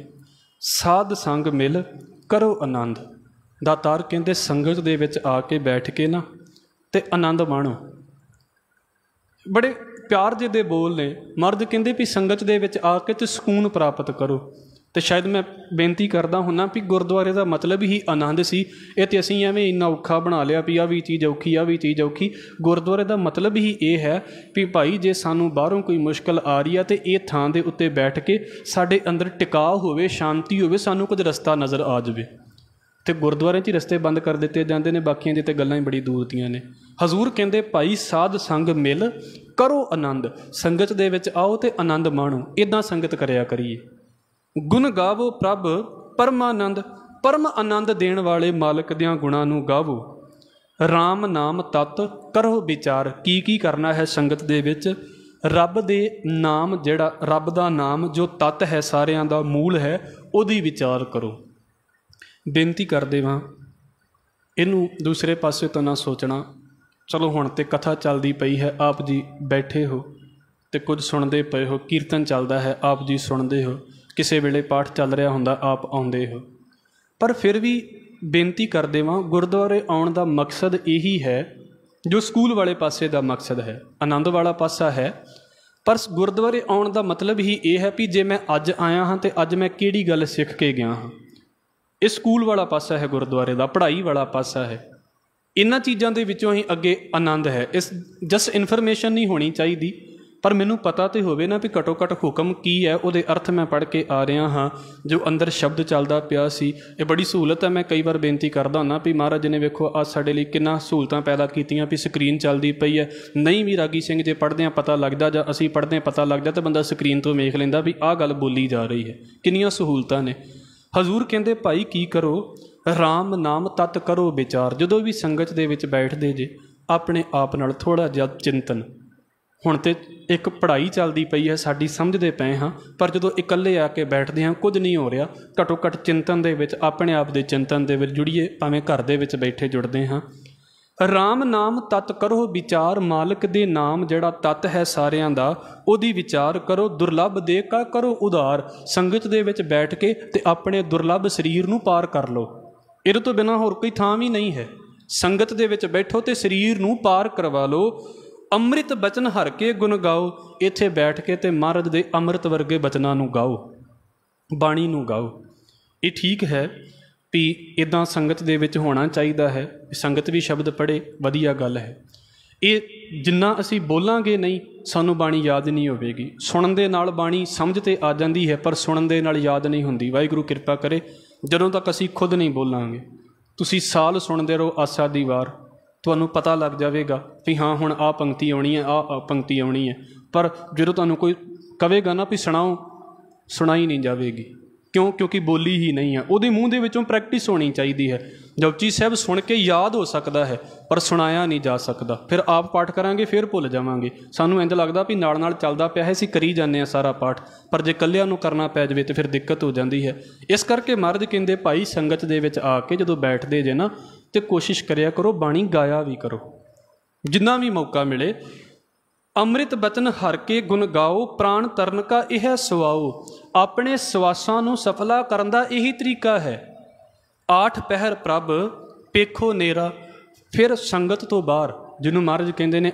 ਸਾਧ ਸੰਗ ਮਿਲ ਕਰੋ ਆਨੰਦ ਦਾਤਾਰ ਕਹਿੰਦੇ ਸੰਗਤ ਦੇ ਵਿੱਚ ਆ ਕੇ ਬੈਠ ਕੇ ਨਾ ਤੇ ਆਨੰਦ ਮਾਣੋ ਬੜੇ ਪਿਆਰ ਜੇ ਦੇ ਬੋਲ ਨੇ ਮਰਦ ਕਹਿੰਦੇ ਵੀ ਸੰਗਤ ਦੇ ਵਿੱਚ ਆ ਕੇ ਤੇ ਸਕੂਨ ਪ੍ਰਾਪਤ ਕਰੋ ਤੇ ਸ਼ਾਇਦ ਮੈਂ ਬੇਨਤੀ ਕਰਦਾ ਹੁੰਨਾ ਵੀ ਗੁਰਦੁਆਰੇ ਦਾ ਮਤਲਬ ਹੀ ਆਨੰਦ ਸੀ ਇਹ ਤੇ ਅਸੀਂ ਐਵੇਂ ਇੰਨਾ ਔਖਾ ਬਣਾ ਲਿਆ ਵੀ ਆ ਵੀ ਚੀਜ਼ ਔਖੀ ਆ ਵੀ ਚੀਜ਼ ਔਖੀ ਗੁਰਦੁਆਰੇ ਦਾ ਮਤਲਬ ਹੀ ਇਹ ਹੈ ਵੀ ਭਾਈ ਜੇ ਸਾਨੂੰ ਬਾਹਰੋਂ ਕੋਈ ਮੁਸ਼ਕਲ ਆ ਰਹੀ ਆ ਤੇ ਇਹ ਥਾਂ ਦੇ ਉੱਤੇ ਬੈਠ ਕੇ ਸਾਡੇ ਅੰਦਰ ਟਿਕਾਅ ਹੋਵੇ ਸ਼ਾਂਤੀ ਹੋਵੇ ਸਾਨੂੰ ਕੁਝ ਰਸਤਾ ਨਜ਼ਰ ਆ ਜਾਵੇ ਤੇ ਗੁਰਦੁਆਰੇ 'ਚ ਰਸਤੇ ਬੰਦ ਕਰ ਦਿੱਤੇ ਜਾਂਦੇ ਨੇ ਬਾਕੀਆਂ ਦੀ ਤੇ ਗੱਲਾਂ ਹੀ ਬੜੀ ਦੂਰ ਦੀਆਂ ਨੇ ਹਜ਼ੂਰ ਕਹਿੰਦੇ ਭਾਈ ਸਾਧ ਸੰਗ ਮਿਲ ਕਰੋ ਆਨੰਦ ਸੰਗਤ ਦੇ ਵਿੱਚ ਆਓ ਤੇ ਆਨੰਦ ਮਾਣੋ ਇਦਾਂ ਸੰਗਤ ਕਰਿਆ ਕਰੀਏ ਗੁਣ ਗਾਵੋ ਪ੍ਰਭ ਪਰਮਾਨੰਦ ਪਰਮ ਆਨੰਦ ਦੇਣ ਵਾਲੇ ਮਾਲਕ ਦਿਆਂ ਗੁਣਾਂ ਨੂੰ ਗਾਵੋ RAM ਨਾਮ ਤਤ ਕਰੋ ਵਿਚਾਰ ਕੀ ਕੀ ਕਰਨਾ ਹੈ ਸੰਗਤ ਦੇ ਵਿੱਚ ਰੱਬ ਦੇ ਨਾਮ ਜਿਹੜਾ ਰੱਬ ਦਾ ਨਾਮ ਜੋ ਤਤ ਹੈ ਸਾਰਿਆਂ ਦਾ ਮੂਲ ਹੈ ਉਹਦੀ ਵਿਚਾਰ ਕਰੋ ਬੇਨਤੀ ਕਰਦੇ ਵਾਂ ਇਹਨੂੰ ਦੂਸਰੇ ਪਾਸੇ ਤੋਂ ਨਾ ਸੋਚਣਾ ਚਲੋ ਹੁਣ ਤੇ ਕਥਾ ਚੱਲਦੀ ਪਈ ਹੈ ਆਪ ਜੀ ਬੈਠੇ ਹੋ ਤੇ ਕੁਝ ਸੁਣਦੇ ਪਏ ਹੋ ਕੀਰਤਨ ਚੱਲਦਾ ਹੈ ਆਪ ਜੀ ਸੁਣਦੇ ਹੋ ਕਿਸੇ ਵੇਲੇ ਪਾਠ ਚੱਲ ਰਿਹਾ ਹੁੰਦਾ ਆਪ ਆਉਂਦੇ ਹੋ ਪਰ ਫਿਰ ਵੀ ਬੇਨਤੀ ਕਰਦੇ ਵਾਂ ਗੁਰਦੁਆਰੇ ਆਉਣ ਦਾ ਮਕਸਦ ਇਹੀ ਹੈ ਜੋ ਸਕੂਲ ਵਾਲੇ ਪਾਸੇ ਦਾ ਮਕਸਦ ਹੈ ਆਨੰਦ ਵਾਲਾ ਪਾਸਾ ਹੈ ਪਰ ਗੁਰਦੁਆਰੇ ਆਉਣ ਦਾ ਮਤਲਬ ਹੀ ਇਹ ਹੈ ਕਿ ਜੇ ਮੈਂ ਅੱਜ ਆਇਆ ਹਾਂ ਤੇ ਅੱਜ ਮੈਂ ਕਿਹੜੀ ਗੱਲ ਸਿੱਖ ਕੇ ਗਿਆ ਹਾਂ ਇਹ ਸਕੂਲ ਵਾਲਾ ਪਾਸਾ ਹੈ ਗੁਰਦੁਆਰੇ ਦਾ ਪੜ੍ਹਾਈ ਵਾਲਾ ਪਾਸਾ ਹੈ ਇਨ੍ਹਾਂ ਚੀਜ਼ਾਂ ਦੇ ਵਿੱਚੋਂ ਹੀ ਅੱਗੇ ਆਨੰਦ ਹੈ ਇਸ ਜਸ ਇਨਫੋਰਮੇਸ਼ਨ ਨਹੀਂ ਹੋਣੀ ਚਾਹੀਦੀ ਪਰ ਮੈਨੂੰ ਪਤਾ ਤੇ ਹੋਵੇ ਨਾ ਵੀ ਘਟੋ ਘਟ ਹੁਕਮ ਕੀ ਹੈ ਉਹਦੇ ਅਰਥ ਮੈਂ ਪੜ੍ਹ ਕੇ ਆ ਰਿਹਾ ਹਾਂ ਜੋ ਅੰਦਰ ਸ਼ਬਦ ਚੱਲਦਾ ਪਿਆ ਸੀ ਇਹ ਬੜੀ ਸਹੂਲਤ ਹੈ ਮੈਂ ਕਈ ਵਾਰ ਬੇਨਤੀ ਕਰਦਾ ਹਾਂ ਵੀ ਮਹਾਰਾਜ ਨੇ ਵੇਖੋ ਆ ਸਾਡੇ ਲਈ ਕਿੰਨਾ ਸਹੂਲਤਾਂ ਪੈਦਾ ਕੀਤੀਆਂ ਵੀ ਸਕਰੀਨ ਚੱਲਦੀ ਪਈ ਹੈ ਨਹੀਂ ਵੀ ਰਾਗੀ ਸਿੰਘ ਜੇ ਪੜ੍ਹਦੇ ਆ ਪਤਾ ਲੱਗਦਾ ਜਾਂ ਅਸੀਂ ਪੜ੍ਹਦੇ ਆ ਪਤਾ ਲੱਗਦਾ ਤਾਂ ਬੰਦਾ ਸਕਰੀਨ ਤੋਂ ਵੇਖ ਲੈਂਦਾ ਵੀ ਆਹ ਗੱਲ ਬੋਲੀ ਜਾ ਰਹੀ ਹੈ ਕਿੰਨੀਆਂ ਸਹੂਲਤਾਂ ਨੇ ਹਜ਼ੂਰ ਕਹਿੰਦੇ ਭਾਈ ਕੀ ਕਰੋ RAM ਨਾਮ ਤਤ ਕਰੋ ਵਿਚਾਰ ਜਦੋਂ ਵੀ ਸੰਗਤ ਦੇ ਵਿੱਚ ਬੈਠਦੇ ਜੇ ਆਪਣੇ ਆਪ ਨਾਲ ਥੋੜਾ ਜਿਹਾ ਚਿੰਤਨ ਹੁਣ ਤੇ ਇੱਕ ਪੜ੍ਹਾਈ ਚੱਲਦੀ ਪਈ ਹੈ ਸਾਡੀ ਸਮਝਦੇ ਪਏ ਹਾਂ ਪਰ ਜਦੋਂ ਇਕੱਲੇ ਆ ਕੇ ਬੈਠਦੇ ਹਾਂ ਕੁਝ ਨਹੀਂ ਹੋ ਰਿਹਾ ਘਟੋ ਘਟ ਚਿੰਤਨ ਦੇ ਵਿੱਚ ਆਪਣੇ ਆਪ ਦੇ ਚਿੰਤਨ ਦੇ ਵਿੱਚ ਜੁੜੀਏ ਭਾਵੇਂ ਘਰ ਦੇ ਵਿੱਚ ਬੈਠੇ ਜੁੜਦੇ ਹਾਂ ਰਾਮ ਨਾਮ ਤਤ ਕਰੋ ਵਿਚਾਰ ਮਾਲਕ ਦੇ ਨਾਮ ਜਿਹੜਾ ਤਤ ਹੈ ਸਾਰਿਆਂ ਦਾ ਉਹਦੀ ਵਿਚਾਰ ਕਰੋ ਦੁਰਲਭ ਦੇ ਕਾ ਕਰੋ ਉਧਾਰ ਸੰਗਤ ਦੇ ਵਿੱਚ ਬੈਠ ਕੇ ਤੇ ਆਪਣੇ ਦੁਰਲਭ ਸਰੀਰ ਨੂੰ ਪਾਰ ਕਰ ਲਓ ਇਹਦੇ ਤੋਂ ਬਿਨਾ ਹੋਰ ਕੋਈ ਥਾਂ ਵੀ ਨਹੀਂ ਹੈ ਸੰਗਤ ਦੇ ਵਿੱਚ ਬੈਠੋ ਤੇ ਸਰੀਰ ਨੂੰ ਪਾਰ ਕਰਵਾ ਲਓ ਅੰਮ੍ਰਿਤ ਬਚਨ ਹਰ ਕੇ ਗੁਣ ਗਾਓ ਇੱਥੇ ਬੈਠ ਕੇ ਤੇ ਮਹਾਰਾਜ ਦੇ ਅੰਮ੍ਰਿਤ ਵਰਗੇ ਬਚਨਾਂ ਨੂੰ ਗਾਓ ਬਾਣੀ ਨੂੰ ਗਾਓ ਇਹ ਠੀਕ ਹੈ ਵੀ ਇਦਾਂ ਸੰਗਤ ਦੇ ਵਿੱਚ ਹੋਣਾ ਚਾਹੀਦਾ ਹੈ ਸੰਗਤ ਵੀ ਸ਼ਬਦ ਪੜੇ ਵਧੀਆ ਗੱਲ ਹੈ ਇਹ ਜਿੰਨਾ ਅਸੀਂ ਬੋਲਾਂਗੇ ਨਹੀਂ ਸਾਨੂੰ ਬਾਣੀ ਯਾਦ ਨਹੀਂ ਹੋਵੇਗੀ ਸੁਣਨ ਦੇ ਨਾਲ ਬਾਣੀ ਸਮਝ ਤੇ ਆ ਜਾਂਦੀ ਹੈ ਪਰ ਸੁਣਨ ਦੇ ਨਾਲ ਯਾਦ ਨਹੀਂ ਹੁੰਦੀ ਵਾਹਿਗੁਰੂ ਕਿਰਪਾ ਕਰੇ ਜਦੋਂ ਤੱਕ ਅਸੀਂ ਖੁਦ ਨਹੀਂ ਬੋਲਾਂਗੇ ਤੁਸੀਂ ਸਾਲ ਸੁਣਦੇ ਰਹੋ ਆਸਾ ਦੀ ਵਾਰ ਤੁਹਾਨੂੰ ਪਤਾ ਲੱਗ ਜਾਵੇਗਾ ਵੀ ਹਾਂ ਹੁਣ ਆ ਪੰਕਤੀ ਆਉਣੀ ਹੈ ਆ ਪੰਕਤੀ ਆਉਣੀ ਹੈ ਪਰ ਜਦੋਂ ਤੁਹਾਨੂੰ ਕੋਈ ਕਵੇਗਾ ਨਾ ਵੀ ਸੁਣਾਓ ਸੁਣਾਈ ਨਹੀਂ ਜਾਵੇਗੀ ਕਿਉਂ ਕਿਉਂਕਿ ਬੋਲੀ ਹੀ ਨਹੀਂ ਹੈ ਉਹਦੇ ਮੂੰਹ ਦੇ ਵਿੱਚੋਂ ਪ੍ਰੈਕਟਿਸ ਹੋਣੀ ਚਾਹੀਦੀ ਹੈ ਜਪਜੀ ਸਾਹਿਬ ਸੁਣ ਕੇ ਯਾਦ ਹੋ ਸਕਦਾ ਹੈ ਪਰ ਸੁਣਾਇਆ ਨਹੀਂ ਜਾ ਸਕਦਾ ਫਿਰ ਆਪ ਪਾਠ ਕਰਾਂਗੇ ਫਿਰ ਭੁੱਲ ਜਾਵਾਂਗੇ ਸਾਨੂੰ ਇੰਜ ਲੱਗਦਾ ਵੀ ਨਾਲ ਨਾਲ ਚੱਲਦਾ ਪਿਆ ਹੈ ਸੀ ਕਰੀ ਜਾਂਦੇ ਆ ਸਾਰਾ ਪਾਠ ਪਰ ਜੇ ਕੱਲਿਆਂ ਨੂੰ ਕਰਨਾ ਪੈ ਜਾਵੇ ਤੇ ਫਿਰ ਦਿੱਕਤ ਹੋ ਜਾਂਦੀ ਹੈ ਇਸ ਕਰਕੇ ਮਰਦ ਕਹਿੰਦੇ ਭਾਈ ਸੰਗਤ ਦੇ ਵਿੱਚ ਆ ਕੇ ਜਦੋਂ ਬੈਠਦੇ ਜੇ ਨਾ ਤੇ ਕੋਸ਼ਿਸ਼ ਕਰਿਆ ਕਰੋ ਬਾਣੀ ਗਾਇਆ ਵੀ ਕਰੋ ਜਿੰਨਾ ਵੀ ਮੌਕਾ ਮਿਲੇ ਅੰਮ੍ਰਿਤ ਬਚਨ ਹਰ ਕੇ ਗੁਣ ਗਾਓ ਪ੍ਰਾਣ ਤਰਨ ਕਾ ਇਹ ਸਵਾਓ ਆਪਣੇ ਸਵਾਸਾਂ ਨੂੰ ਸਫਲਾ ਕਰਨ ਦਾ ਇਹੀ ਤਰੀਕਾ ਹੈ ਆਠ ਪਹਿਰ ਪ੍ਰਭ ਪੇਖੋ ਨੇਰਾ ਫਿਰ ਸੰਗਤ ਤੋਂ ਬਾਹਰ ਜਿਹਨੂੰ ਮਹਾਰਜ ਕਹਿੰਦੇ ਨੇ